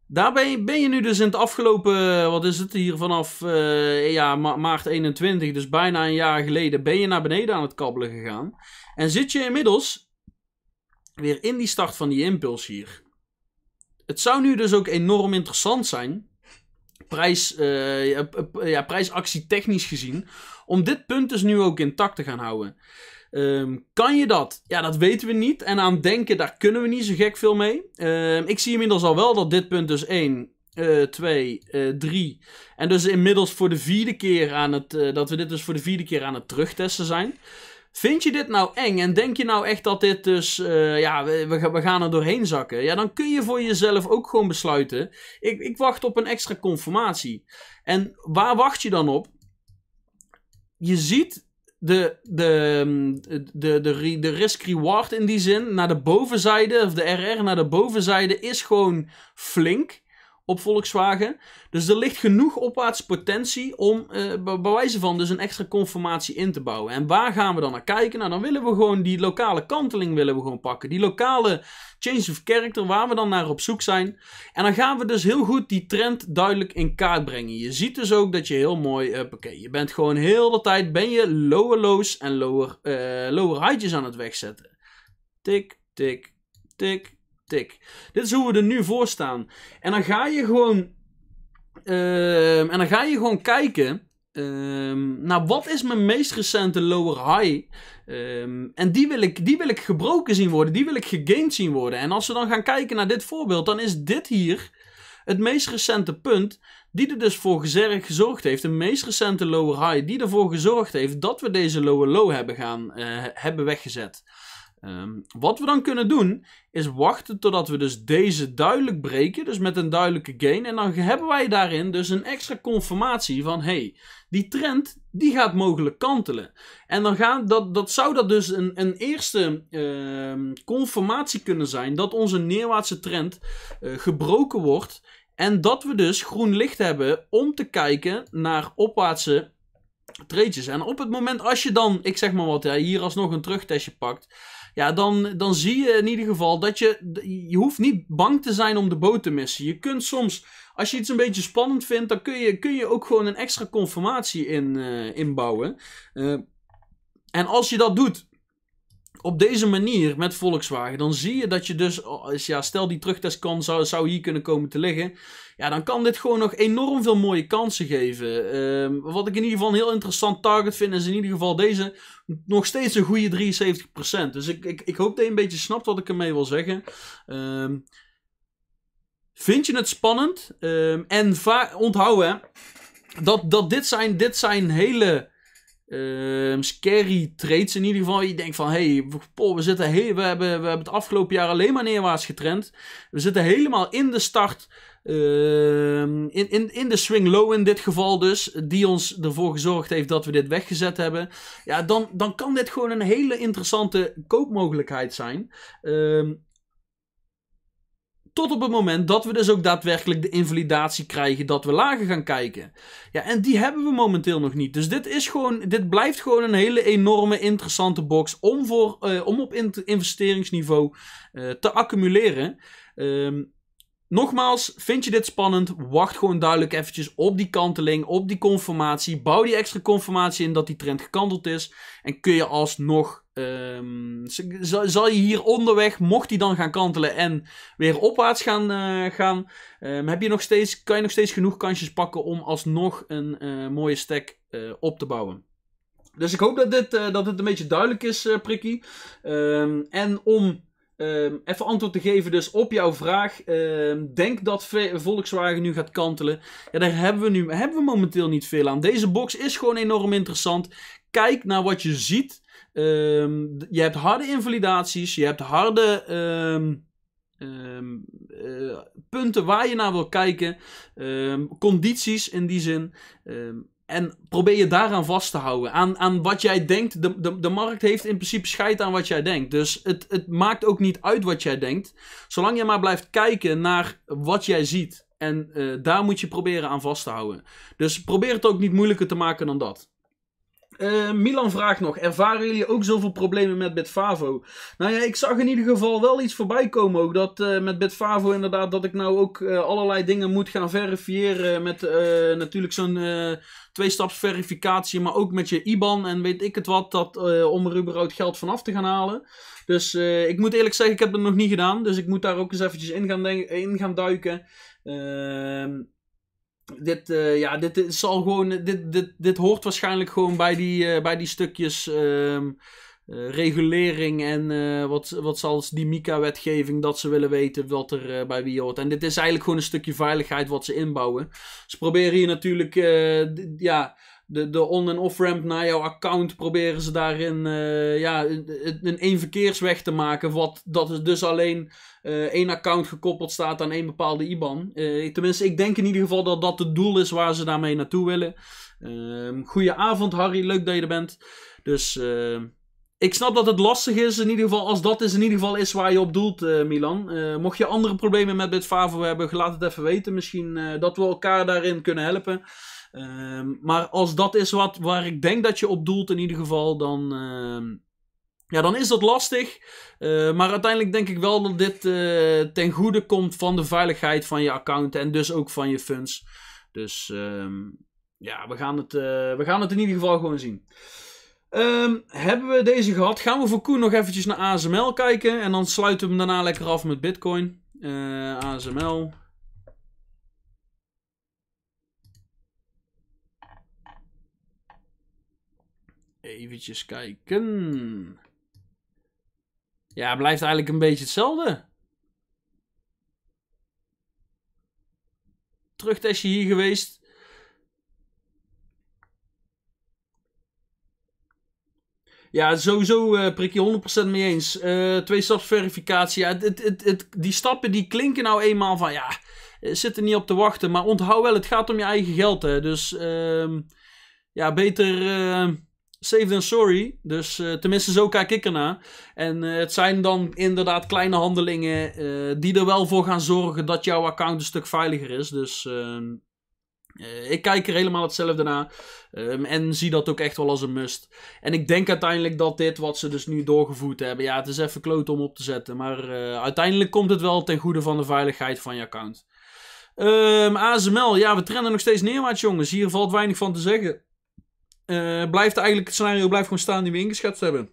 Daarbij ben je nu dus in het afgelopen, eh, wat is het hier vanaf eh, ja, maart 21, dus bijna een jaar geleden, ben je naar beneden aan het kabbelen gegaan. En zit je inmiddels weer in die start van die impuls hier. Het zou nu dus ook enorm interessant zijn, prijs, uh, ja, prijsactie technisch gezien, om dit punt dus nu ook intact te gaan houden. Ehm, kan je dat? Ja, dat weten we niet. En aan denken, daar kunnen we niet zo gek veel mee. Ehm, ik zie inmiddels al wel dat dit punt dus 1 uh, eh, twee, eh, drie. En dus inmiddels voor de vierde keer aan het. Eh, dat we dit dus voor de vierde keer aan het terugtesten zijn. Vind je dit nou eng en denk je nou echt dat dit dus, ja, we, we, gaan er doorheen zakken? Ja, dan kun je voor jezelf ook gewoon besluiten. Ik, ik wacht op een extra conformatie. En waar wacht je dan op? je ziet de, de, de, de, de risk-reward in die zin naar de bovenzijde, of de RR naar de bovenzijde, is gewoon flink op Volkswagen. Dus er ligt genoeg opwaarts potentie om eh, bij wijze van dus een extra conformatie in te bouwen. En waar gaan we dan naar kijken? Nou, dan willen we gewoon die lokale kanteling willen we gewoon pakken. Die lokale change of character, waar we dan naar op zoek zijn. En dan gaan we dus heel goed die trend duidelijk in kaart brengen. Je ziet dus ook dat je heel mooi, eh, oké, je bent gewoon heel de tijd, ben je lower lows en lower, uh, lower highs aan het wegzetten. Tik, tik, tik, tik. Dit is hoe we er nu voor staan. En dan ga je gewoon, ehm, en dan ga je gewoon kijken Ehm, nou, wat is mijn meest recente lower high? Ehm, en die wil, ik, die wil ik gebroken zien worden, die wil ik gegamed zien worden. En als we dan gaan kijken naar dit voorbeeld, dan is dit hier het meest recente punt die er dus voor gezorgd heeft, de meest recente lower high, die ervoor gezorgd heeft dat we deze lower low hebben, gaan, eh, hebben weggezet. Ehm, wat we dan kunnen doen, is wachten totdat we dus deze duidelijk breken, dus met een duidelijke gain. En dan hebben wij daarin dus een extra confirmatie van, hey, die trend, die gaat mogelijk kantelen. En dan gaan, dat, dat zou dat dus een, een eerste uh, confirmatie kunnen zijn dat onze neerwaartse trend eh, gebroken wordt. En dat we dus groen licht hebben om te kijken naar opwaartse treetjes. En op het moment als je dan, ik zeg maar wat, ja, hier alsnog een terugtestje pakt... Ja, dan, dan zie je in ieder geval dat je... Je hoeft niet bang te zijn om de boot te missen. Je kunt soms... Als je iets een beetje spannend vindt, dan kun je, kun je ook gewoon een extra conformatie in, eh, inbouwen. Eh, en als je dat doet op deze manier met Volkswagen, dan zie je dat je dus, oh, ja, stel die terugtest kan, zou, zou hier kunnen komen te liggen. Ja, dan kan dit gewoon nog enorm veel mooie kansen geven. Ehm, wat ik in ieder geval een heel interessant target vind, is in ieder geval deze nog steeds een goede 73%. Dus ik, ik, ik hoop dat je een beetje snapt wat ik ermee wil zeggen. Ehm, vind je het spannend? Um, en onthouden dat, dat dit, zijn, dit zijn hele Um, scary trades in ieder geval. Je denkt van, hey, we, zitten we, hebben, we hebben het afgelopen jaar alleen maar neerwaarts getrend. We zitten helemaal in de start, um, in, in, in de swing low in dit geval dus, die ons ervoor gezorgd heeft dat we dit weggezet hebben. Ja, dan, dan kan dit gewoon een hele interessante koopmogelijkheid zijn. Um, tot op het moment dat we dus ook daadwerkelijk de invalidatie krijgen dat we lager gaan kijken. Ja, en die hebben we momenteel nog niet. Dus dit, is gewoon, dit blijft gewoon een hele enorme interessante box om, voor, eh, om op investeringsniveau eh, te accumuleren. Ehm, nogmaals, vind je dit spannend? Wacht gewoon duidelijk eventjes op die kanteling, op die conformatie. Bouw die extra conformatie in dat die trend gekanteld is. En kun je alsnog Um, zal je hier onderweg, mocht hij dan gaan kantelen en weer opwaarts gaan, eh, gaan ehm, heb je nog steeds, kan je nog steeds genoeg kansjes pakken om alsnog een eh, mooie stack eh, op te bouwen. Dus ik hoop dat dit, dat dit een beetje duidelijk is, Prikkie. Ehm, en om even antwoord te geven dus op jouw vraag. denk dat Volkswagen nu gaat kantelen. Ja, daar hebben we, nu, hebben we momenteel niet veel aan. Deze box is gewoon enorm interessant. Kijk naar wat je ziet Ehm, je hebt harde invalidaties, je hebt harde ehm, ehm, eh, punten waar je naar wil kijken, condities in die zin. en probeer je daaraan vast te houden. Aan, aan wat jij denkt. De, de, de markt heeft in principe scheid aan wat jij denkt. Dus het, het maakt ook niet uit wat jij denkt. Zolang je maar blijft kijken naar wat jij ziet. En eh, daar moet je proberen aan vast te houden. Dus probeer het ook niet moeilijker te maken dan dat. Eh, Milan vraagt nog: ervaren jullie ook zoveel problemen met Bitfavo? Nou ja, ik zag in ieder geval wel iets voorbij komen ook. Dat eh, met Bitfavo inderdaad, dat ik nou ook eh, allerlei dingen moet gaan verifiëren. Met natuurlijk zo'n twee-staps verificatie, maar ook met je IBAN en weet ik het wat. Dat, om er überhaupt geld vanaf te gaan halen. Dus ik moet eerlijk zeggen, ik heb het nog niet gedaan. Dus ik moet daar ook eens eventjes in gaan, in gaan duiken. Ehm dit, eh, ja, dit, zal gewoon, dit, dit, dit hoort waarschijnlijk gewoon bij die, eh, bij die stukjes ehm, eh, regulering en wat, wat zal die MICA-wetgeving dat ze willen weten wat er bij wie hoort. En dit is eigenlijk gewoon een stukje veiligheid wat ze inbouwen. Ze proberen hier natuurlijk, ja de, de on- en off-ramp naar jouw account proberen ze daarin eh, ja, een één verkeersweg te maken. Wat, dat dus alleen eh, één account gekoppeld staat aan één bepaalde IBAN. Eh, tenminste, ik denk in ieder geval dat dat het doel is waar ze daarmee naartoe willen. Uh, ehm, goedenavond Harry, leuk dat je er bent. Dus ik snap dat het lastig is, in ieder geval als dat is, in ieder geval is waar je op doelt, Milan. mocht je andere problemen met Bitfavo hebben, laat het even weten. Misschien dat we elkaar daarin kunnen helpen. Ehm, maar als dat is wat, waar ik denk dat je op doelt in ieder geval, dan, ehm, ja, dan is dat lastig. Eh, maar uiteindelijk denk ik wel dat dit eh, ten goede komt van de veiligheid van je account en dus ook van je funds. Dus ehm, ja, we gaan, het, eh, we gaan het in ieder geval gewoon zien. hebben we deze gehad? Gaan we voor Koen nog eventjes naar ASML kijken en dan sluiten we hem daarna lekker af met Bitcoin. ASML, Eventjes kijken. Ja, het blijft eigenlijk een beetje hetzelfde. Terugtestje hier geweest. Ja, sowieso uh, prik je 100% mee eens. Eh, twee stapsverificatie. Ja, die stappen die klinken nou eenmaal van ja, eh, zit er niet op te wachten. Maar onthoud wel, het gaat om je eigen geld. Hè. Dus ehm, ja, beter Save than sorry. Dus eh, tenminste, zo kijk ik ernaar. En eh, het zijn dan inderdaad kleine handelingen eh, die er wel voor gaan zorgen dat jouw account een stuk veiliger is. Dus ehm, ik kijk er helemaal hetzelfde naar. Ehm, en zie dat ook echt wel als een must. En ik denk uiteindelijk dat dit, wat ze dus nu doorgevoerd hebben, ja, het is even kloot om op te zetten. Maar uiteindelijk komt het wel ten goede van de veiligheid van je account. Um, ehm, ASML, ja, we trenden nog steeds neerwaarts, jongens. Hier valt weinig van te zeggen. Eh, blijft eigenlijk het scenario blijft gewoon staan die we ingeschat hebben.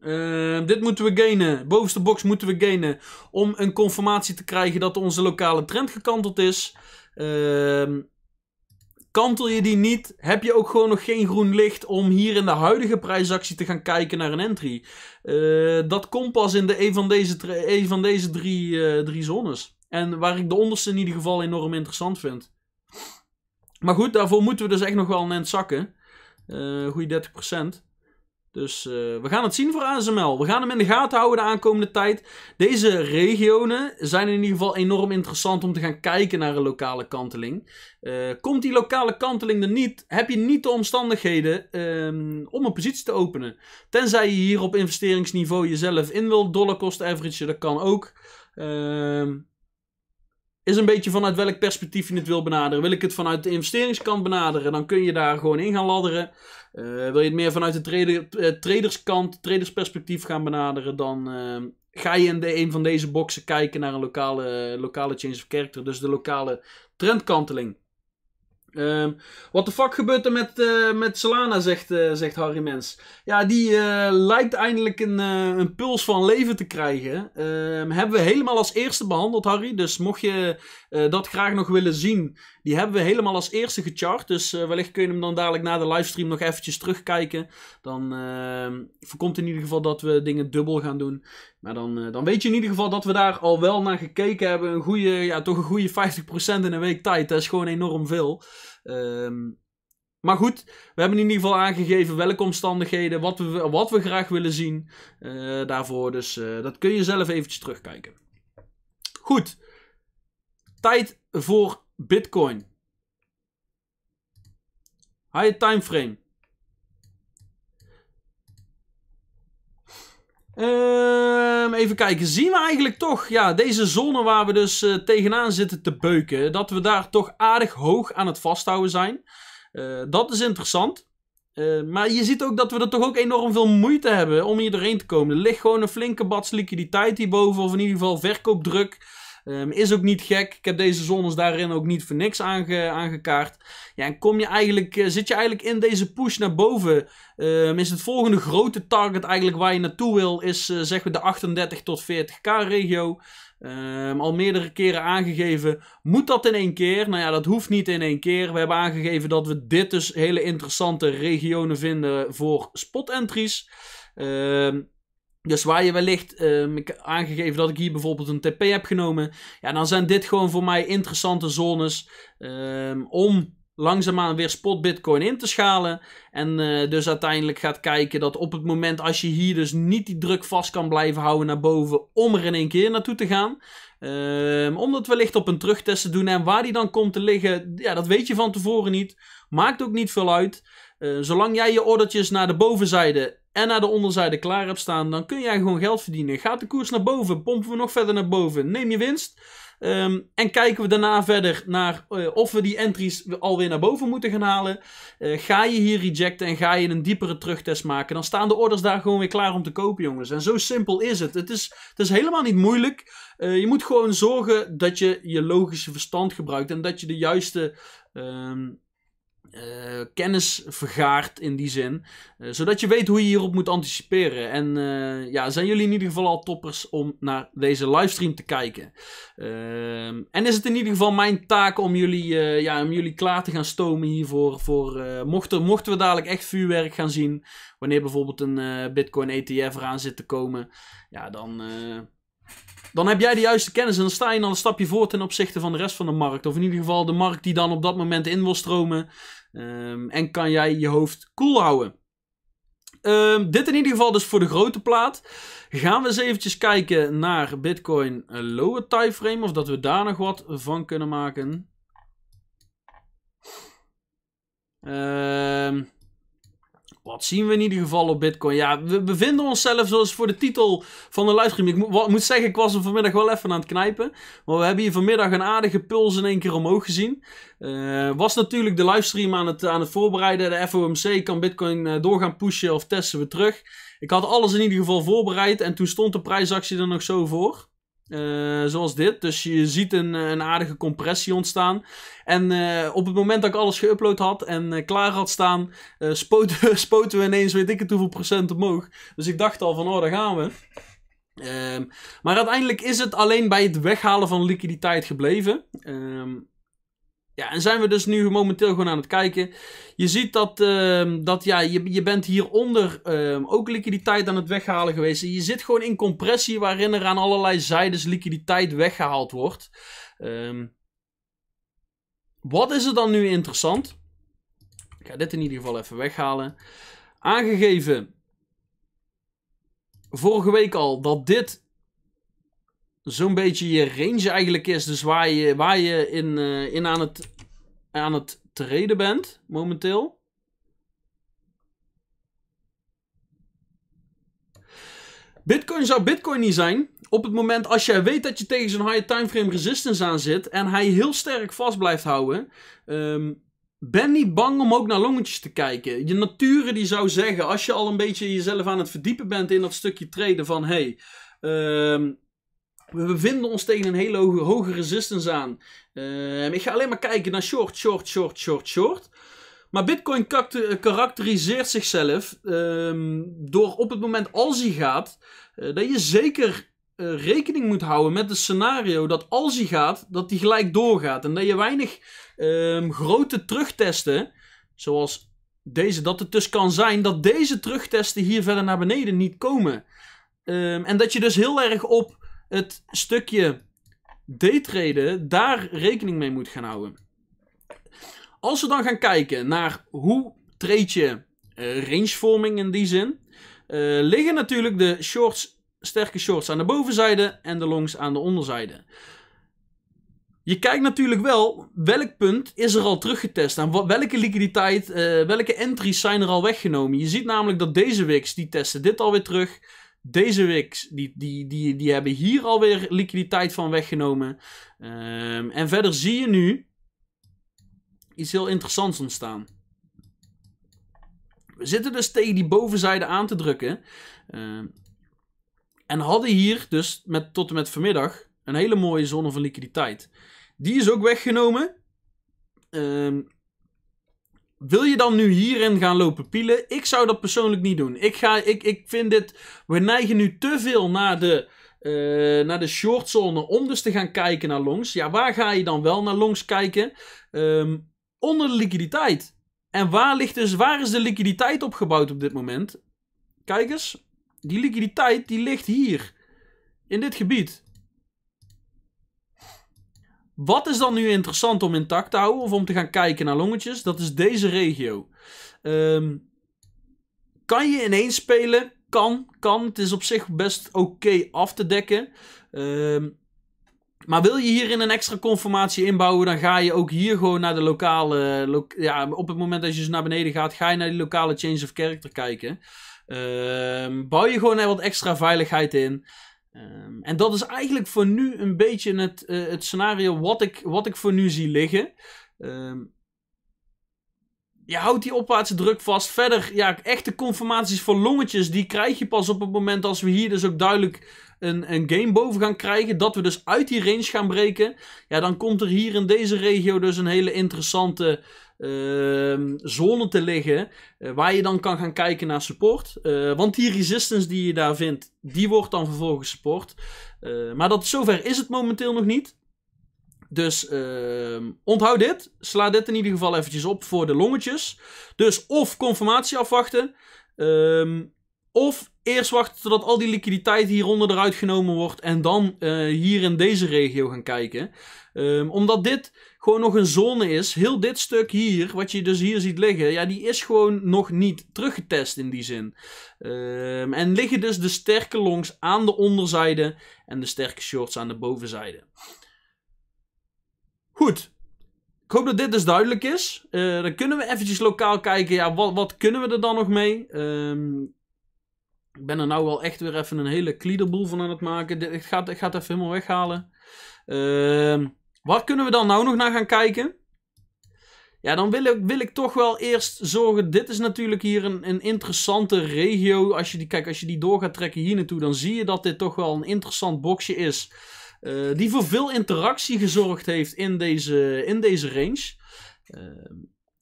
Ehm, dit moeten we gainen. Bovenste box moeten we gainen. Om een confirmatie te krijgen dat onze lokale trend gekanteld is. Ehm, kantel je die niet, heb je ook gewoon nog geen groen licht om hier in de huidige prijsactie te gaan kijken naar een entry. Eh, dat komt pas in de, een, van deze, een van deze drie, eh, drie zones. En waar ik de onderste in ieder geval enorm interessant vind. Maar goed, daarvoor moeten we dus echt nog wel net zakken. Uh, goede 30%. Dus eh, we gaan het zien voor ASML. We gaan hem in de gaten houden de aankomende tijd. Deze regionen zijn in ieder geval enorm interessant om te gaan kijken naar een lokale kanteling. Eh, komt die lokale kanteling er niet, heb je niet de omstandigheden ehm, om een positie te openen. Tenzij je hier op investeringsniveau jezelf in wilt cost average, dat kan ook. Ehm is een beetje vanuit welk perspectief je het wil benaderen. Wil ik het vanuit de investeringskant benaderen, dan kun je daar gewoon in gaan ladderen. Eh, wil je het meer vanuit de trader, eh, traderskant, tradersperspectief gaan benaderen, dan eh, ga je in de, een van deze boxen kijken naar een lokale, lokale change of character, dus de lokale trendkanteling. Ehm, Wat de fuck gebeurt er met, eh, met Solana, zegt, eh, zegt Harry Mens. Ja, die eh, lijkt eindelijk een, een puls van leven te krijgen. Ehm, hebben we helemaal als eerste behandeld, Harry. Dus mocht je dat graag nog willen zien, die hebben we helemaal als eerste gechart. Dus eh, wellicht kun je hem dan dadelijk na de livestream nog eventjes terugkijken. Dan eh, voorkomt in ieder geval dat we dingen dubbel gaan doen. Maar dan, eh, dan weet je in ieder geval dat we daar al wel naar gekeken hebben. Een goede, ja, toch een goede 50% in een week tijd. Dat is gewoon enorm veel. Ehm, maar goed, we hebben in ieder geval aangegeven welke omstandigheden, wat we, wat we graag willen zien daarvoor. Dus dat kun je zelf eventjes terugkijken. Goed, tijd voor Bitcoin. High timeframe. Um, even kijken, zien we eigenlijk toch ja, deze zone waar we dus eh, tegenaan zitten te beuken, dat we daar toch aardig hoog aan het vasthouden zijn. Eh, dat is interessant. Eh, maar je ziet ook dat we er toch ook enorm veel moeite hebben om hier doorheen te komen. Er ligt gewoon een flinke bats liquiditeit hierboven, of in ieder geval verkoopdruk. Ehm, is ook niet gek. Ik heb deze zones daarin ook niet voor niks aange aangekaart. Ja, en kom je eigenlijk, eh, zit je eigenlijk in deze push naar boven? Ehm, is het volgende grote target eigenlijk waar je naartoe wil, is eh, zeggen we de 38 tot 40k regio. Ehm, al meerdere keren aangegeven, moet dat in één keer? Nou ja, dat hoeft niet in één keer. We hebben aangegeven dat we dit dus hele interessante regionen vinden voor spot entries. Um, dus waar je wellicht um, aangegeven dat ik hier bijvoorbeeld een TP heb genomen. Ja, dan zijn dit gewoon voor mij interessante zones um, om langzaamaan weer spot bitcoin in te schalen. En eh, dus uiteindelijk gaat kijken dat op het moment als je hier dus niet die druk vast kan blijven houden naar boven om er in één keer naartoe te gaan. Ehm, om dat wellicht op een terugtest te doen. En waar die dan komt te liggen, ja, dat weet je van tevoren niet. Maakt ook niet veel uit. Eh, zolang jij je ordertjes naar de bovenzijde en naar de onderzijde klaar hebt staan, dan kun jij gewoon geld verdienen. Gaat de koers naar boven, pompen we nog verder naar boven, neem je winst. Ehm, en kijken we daarna verder naar eh, of we die entries alweer naar boven moeten gaan halen. Eh, ga je hier rejecten en ga je een diepere terugtest maken, dan staan de orders daar gewoon weer klaar om te kopen, jongens. En zo simpel is het. Het is, het is helemaal niet moeilijk. Eh, je moet gewoon zorgen dat je je logische verstand gebruikt en dat je de juiste. Ehm, eh, kennis vergaart in die zin. Eh, zodat je weet hoe je hierop moet anticiperen. En eh, ja, zijn jullie in ieder geval al toppers om naar deze livestream te kijken. Ehm, en is het in ieder geval mijn taak om jullie, ja, om jullie klaar te gaan stomen hiervoor. Voor, mochten, mochten we dadelijk echt vuurwerk gaan zien. Wanneer bijvoorbeeld een Bitcoin ETF eraan zit te komen. Ja, dan dan heb jij de juiste kennis en dan sta je dan een stapje voor ten opzichte van de rest van de markt. Of in ieder geval de markt die dan op dat moment in wil stromen. Ehm, en kan jij je hoofd koel houden. Ehm, dit in ieder geval dus voor de grote plaat. Gaan we eens eventjes kijken naar Bitcoin lower timeframe. Of dat we daar nog wat van kunnen maken. Um, wat zien we in ieder geval op Bitcoin? Ja, we bevinden onszelf zoals voor de titel van de livestream. Ik moet zeggen, ik was er vanmiddag wel even aan het knijpen. Maar we hebben hier vanmiddag een aardige puls in één keer omhoog gezien. Eh, was natuurlijk de livestream aan het, aan het voorbereiden. De FOMC kan Bitcoin eh, door gaan pushen of testen we terug. Ik had alles in ieder geval voorbereid en toen stond de prijsactie er nog zo voor. Eh, zoals dit. Dus je ziet een, eh, een aardige compressie ontstaan. En eh, op het moment dat ik alles geüpload had en klaar had staan, spoten, we, we ineens weet ik het hoeveel procent omhoog. Dus ik dacht al van, oh, daar gaan we. Ehm, maar uiteindelijk is het alleen bij het weghalen van liquiditeit gebleven. Ehm ja, en zijn we dus nu momenteel gewoon aan het kijken. Je ziet dat, ehm, dat ja, je, je bent hieronder ehm, ook liquiditeit aan het weghalen geweest. Je zit gewoon in compressie waarin er aan allerlei zijdes liquiditeit weggehaald wordt. Ehm, wat is er dan nu interessant? Ik ga dit in ieder geval even weghalen. Aangegeven vorige week al dat dit zo'n beetje je range eigenlijk is. Dus waar je, waar je in, eh, in aan, het, aan het treden bent momenteel. Bitcoin zou Bitcoin niet zijn op het moment als jij weet dat je tegen zo'n high timeframe resistance aan zit en hij heel sterk vast blijft houden. Ehm, ben niet bang om ook naar longetjes te kijken. Je nature die zou zeggen, als je al een beetje jezelf aan het verdiepen bent in dat stukje treden van hey, ehm, we bevinden ons tegen een hele hoge, hoge resistance aan. Ehm, ik ga alleen maar kijken naar short, short, short, short, short. Maar Bitcoin eh, karakteriseert zichzelf ehm, door op het moment als hij gaat, eh, dat je zeker eh, rekening moet houden met het scenario dat als hij gaat, dat hij gelijk doorgaat. En dat je weinig ehm, grote terugtesten, zoals deze, dat het dus kan zijn dat deze terugtesten hier verder naar beneden niet komen. en dat je dus heel erg op het stukje daytraden daar rekening mee moet gaan houden. Als we dan gaan kijken naar hoe trade je uh, rangevorming in die zin, eh, liggen natuurlijk de shorts, sterke shorts aan de bovenzijde en de longs aan de onderzijde. Je kijkt natuurlijk wel welk punt is er al teruggetest en welke liquiditeit, uh, welke entries zijn er al weggenomen. Je ziet namelijk dat deze wicks die testen dit alweer terug. Deze week, die, die, die, die hebben hier alweer liquiditeit van weggenomen. Ehm, en verder zie je nu iets heel interessants ontstaan. We zitten dus tegen die bovenzijde aan te drukken. Ehm, en hadden hier dus met, tot en met vanmiddag een hele mooie zone van liquiditeit. Die is ook weggenomen. Um, wil je dan nu hierin gaan lopen pielen? Ik zou dat persoonlijk niet doen. Ik, ga, ik, ik vind dit. We neigen nu te veel naar de, uh, naar de shortzone om dus te gaan kijken naar longs. Ja, waar ga je dan wel naar longs kijken? Ehm, onder de liquiditeit. En waar, ligt dus, waar is de liquiditeit opgebouwd op dit moment? Kijk eens. Die liquiditeit die ligt hier. In dit gebied. Wat is dan nu interessant om intact te houden of om te gaan kijken naar longetjes? Dat is deze regio. Ehm, kan je ineens spelen? Kan, kan. Het is op zich best oké af te dekken. Ehm, maar wil je hierin een extra conformatie inbouwen, dan ga je ook hier gewoon naar de lokale... ja, op het moment dat je ze dus naar beneden gaat, ga je naar die lokale change of character kijken. Um, bouw je gewoon wat extra veiligheid in. Ehm, en dat is eigenlijk voor nu een beetje het, eh, het scenario wat ik, wat ik voor nu zie liggen. Ehm, je houdt die opwaartse druk vast. Verder, ja, echte conformaties voor longetjes, die krijg je pas op het moment als we hier dus ook duidelijk een, een game boven gaan krijgen. Dat we dus uit die range gaan breken. Ja, dan komt er hier in deze regio dus een hele interessante Ehm, zone te liggen. Eh, waar je dan kan gaan kijken naar support. Eh, want die resistance die je daar vindt, die wordt dan vervolgens support. Eh, maar dat zover is het momenteel nog niet. Dus ehm, onthoud dit. Sla dit in ieder geval eventjes op voor de longetjes. Dus of confirmatie afwachten. Ehm, of eerst wachten totdat al die liquiditeit hieronder eruit genomen wordt. En dan hier in deze regio gaan kijken. omdat dit gewoon nog een zone is. Heel dit stuk hier, wat je dus hier ziet liggen, ja, die is gewoon nog niet teruggetest in die zin. Ehm, en liggen dus de sterke longs aan de onderzijde en de sterke shorts aan de bovenzijde. Goed. Ik hoop dat dit dus duidelijk is. Eh, dan kunnen we eventjes lokaal kijken, ja, wat, wat kunnen we er dan nog mee? Ehm, ik ben er nou wel echt weer even een hele kliederboel van aan het maken. ik, ga, het even helemaal weghalen. Ehm... Waar kunnen we dan nou nog naar gaan kijken? Ja, dan wil ik, wil ik toch wel eerst zorgen. Dit is natuurlijk hier een, een interessante regio. Als je, die, kijk, als je die door gaat trekken hier naartoe, dan zie je dat dit toch wel een interessant boxje is. Eh, die voor veel interactie gezorgd heeft in deze, in deze range. Eh,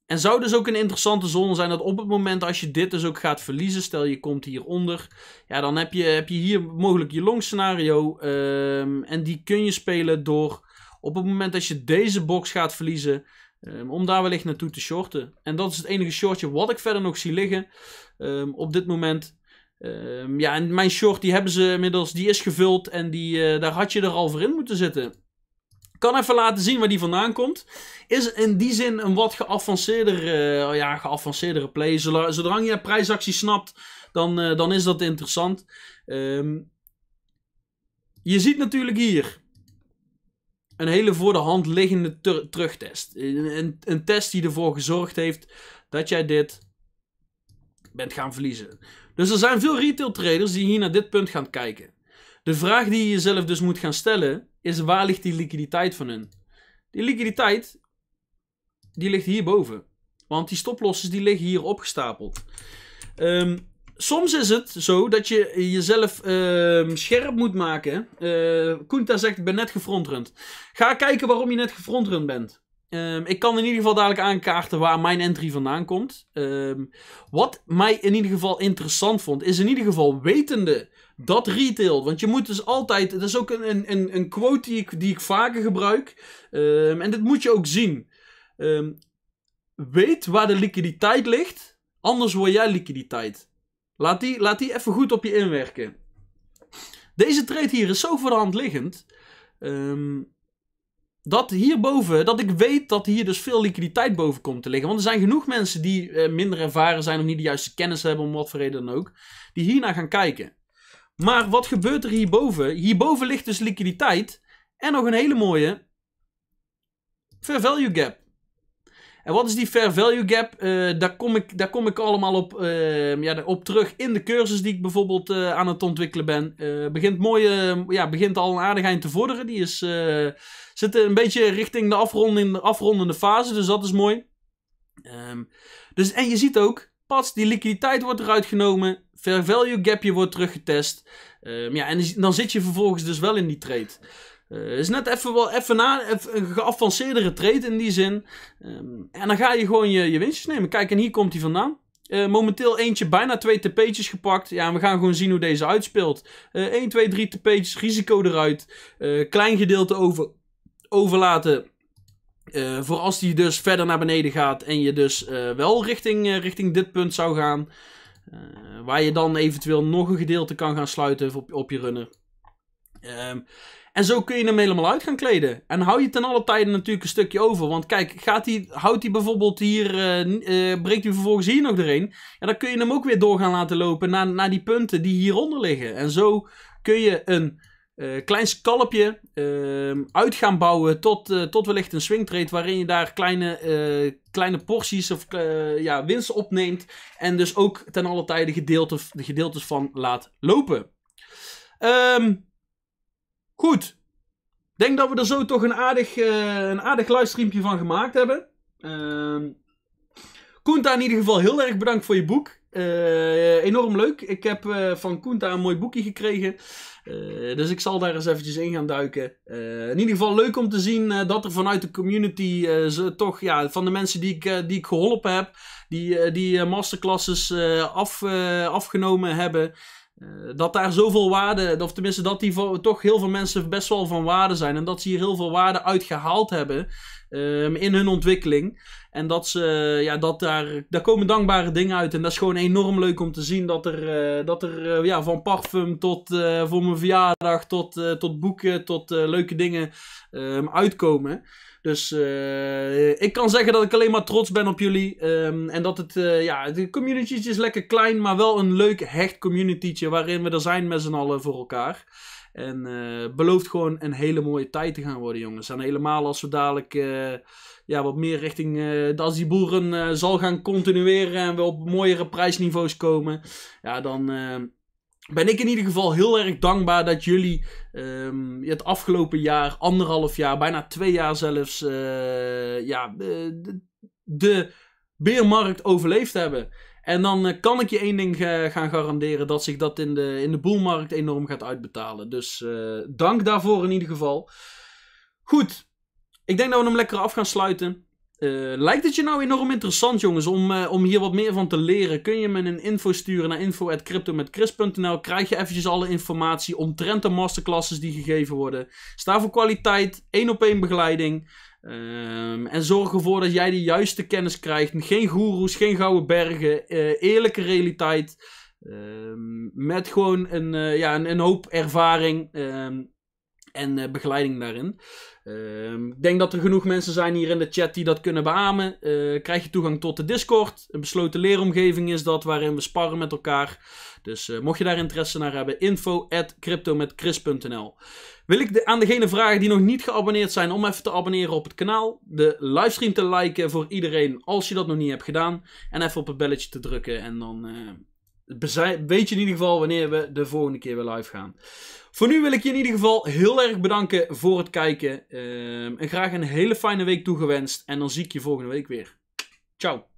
en zou dus ook een interessante zone zijn dat op het moment als je dit dus ook gaat verliezen, stel je komt hieronder, ja, dan heb je, heb je hier mogelijk je long scenario. Ehm, en die kun je spelen door op het moment dat je deze box gaat verliezen, ehm, om daar wellicht naartoe te shorten. En dat is het enige shortje wat ik verder nog zie liggen ehm, op dit moment. Ehm, ja, en mijn short die hebben ze inmiddels, die is gevuld en die, eh, daar had je er al voor in moeten zitten. Kan even laten zien waar die vandaan komt. Is in die zin een wat geavanceerder, uh, ja, geavanceerdere play. Zodra, je prijsactie snapt, dan, eh, dan is dat interessant. je ziet natuurlijk hier een hele voor de hand liggende terugtest. Een, een, test die ervoor gezorgd heeft dat jij dit bent gaan verliezen. Dus er zijn veel retail traders die hier naar dit punt gaan kijken. De vraag die je jezelf dus moet gaan stellen is waar ligt die liquiditeit van hun? Die liquiditeit die ligt hierboven. Want die stoplosses die liggen hier opgestapeld. Ehm, soms is het zo dat je jezelf ehm, scherp moet maken. Uh, Kunta zegt, ik ben net gefrontrund. Ga kijken waarom je net gefrontrund bent. Ehm, ik kan in ieder geval dadelijk aankaarten waar mijn entry vandaan komt. Ehm, wat mij in ieder geval interessant vond, is in ieder geval wetende dat retail. Want je moet dus altijd. Dat is ook een, een, een quote die ik, die ik vaker gebruik. en dat moet je ook zien. weet waar de liquiditeit ligt, anders word jij liquiditeit. Laat die, laat die even goed op je inwerken. Deze trade hier is zo voor de hand liggend. Ehm, dat hierboven, dat ik weet dat hier dus veel liquiditeit boven komt te liggen. Want er zijn genoeg mensen die eh, minder ervaren zijn of niet de juiste kennis hebben, om wat voor reden dan ook, die hiernaar gaan kijken. Maar wat gebeurt er hierboven? Hierboven ligt dus liquiditeit en nog een hele mooie fair value gap. En wat is die fair value gap? Eh, daar, kom ik, daar kom ik allemaal op, ehm, ja, op terug in de cursus die ik bijvoorbeeld eh, aan het ontwikkelen ben. Eh, begint, mooie, ehm, ja, begint al een aardig eind te vorderen. Die is, zit een beetje richting de afrondende, afrondende fase, dus dat is mooi. Ehm, dus, en je ziet ook, pas die liquiditeit wordt eruit genomen. Fair value gapje wordt teruggetest. Um, ja, en dan zit je vervolgens dus wel in die trade. Uh, is net even, wel, even na, even een geavanceerdere trade in die zin. Ehm, en dan ga je gewoon je, je winstjes nemen. Kijk, en hier komt hij vandaan. Eh, momenteel eentje bijna twee tp'tjes gepakt. Ja, we gaan gewoon zien hoe deze uitspeelt. Uh, 1, 2, 3 tp'tjes, risico eruit. Eh, klein gedeelte over, overlaten. voor als die dus verder naar beneden gaat en je dus wel richting, richting dit punt zou gaan. waar je dan eventueel nog een gedeelte kan gaan sluiten op, op je runner. Ehm en zo kun je hem helemaal uit gaan kleden. En hou je ten alle tijden natuurlijk een stukje over. Want kijk, gaat die, houdt hij bijvoorbeeld hier, eh, eh, breekt hij vervolgens hier nog erin. Ja, dan kun je hem ook weer door gaan laten lopen naar, naar die punten die hieronder liggen. En zo kun je een uh, klein scalpje ehm, uit gaan bouwen tot, tot wellicht een swingtrade. Waarin je daar kleine, kleine porties of ja, winst opneemt. En dus ook ten alle tijde gedeeltes, gedeeltes van laat lopen. Ehm... Goed. Denk dat we er zo toch een aardig, uh, een aardig livestreampje van gemaakt hebben. Uh, ehm, Koenta, in ieder geval heel erg bedankt voor je boek. Eh, enorm leuk. Ik heb eh, van Koenta een mooi boekje gekregen. dus ik zal daar eens eventjes in gaan duiken. in ieder geval leuk om te zien dat er vanuit de community ze, toch ja, van de mensen die ik, die ik geholpen heb, die, die masterclasses af, afgenomen hebben. Eh, dat daar zoveel waarde, of tenminste dat die voor, toch heel veel mensen best wel van waarde zijn. En dat ze hier heel veel waarde uit gehaald hebben ehm, in hun ontwikkeling. En dat ze, eh, ja, dat daar, daar komen dankbare dingen uit. En dat is gewoon enorm leuk om te zien dat er, eh, dat er ja, van parfum tot voor mijn verjaardag, tot, tot boeken, tot leuke dingen ehm, uitkomen. Dus eh, ik kan zeggen dat ik alleen maar trots ben op jullie. Ehm, en dat het, eh, ja, de community is lekker klein, maar wel een leuk hecht communitytje waarin we er zijn met z'n allen voor elkaar. En uh, belooft gewoon een hele mooie tijd te gaan worden, jongens. En helemaal als we dadelijk ja, wat meer richting uh, die Boeren zal gaan continueren en we op mooiere prijsniveaus komen. Ja, dan ben ik in ieder geval heel erg dankbaar dat jullie ehm, het afgelopen jaar, anderhalf jaar, bijna twee jaar zelfs, eh, ja, de, beermarkt overleefd hebben. En dan eh, kan ik je één ding eh, gaan garanderen: dat zich dat in de, in de boelmarkt enorm gaat uitbetalen. Dus dank daarvoor in ieder geval. Goed, ik denk dat we hem lekker af gaan sluiten. Eh, lijkt het je nou enorm interessant, jongens, om, eh, om hier wat meer van te leren? Kun je me een info sturen naar info.cryptometchris.nl. Krijg je eventjes alle informatie omtrent de masterclasses die gegeven worden. Sta voor kwaliteit, één op één begeleiding. Ehm, en zorg ervoor dat jij de juiste kennis krijgt. Geen goeroes, geen gouden bergen. Eh, eerlijke realiteit. Ehm, met gewoon een, ja, een, een hoop ervaring ehm, en begeleiding daarin. Ehm, ik denk dat er genoeg mensen zijn hier in de chat die dat kunnen beamen. Eh, krijg je toegang tot de Discord. Een besloten leeromgeving is dat, waarin we sparren met elkaar. Dus eh, mocht je daar interesse naar hebben, info at Wil ik aan degene vragen die nog niet geabonneerd zijn om even te abonneren op het kanaal. De livestream te liken voor iedereen als je dat nog niet hebt gedaan. En even op het belletje te drukken en dan... Eh, weet je in ieder geval wanneer we de volgende keer weer live gaan. Voor nu wil ik je in ieder geval heel erg bedanken voor het kijken. Ehm, en graag een hele fijne week toegewenst. En dan zie ik je volgende week weer. Ciao.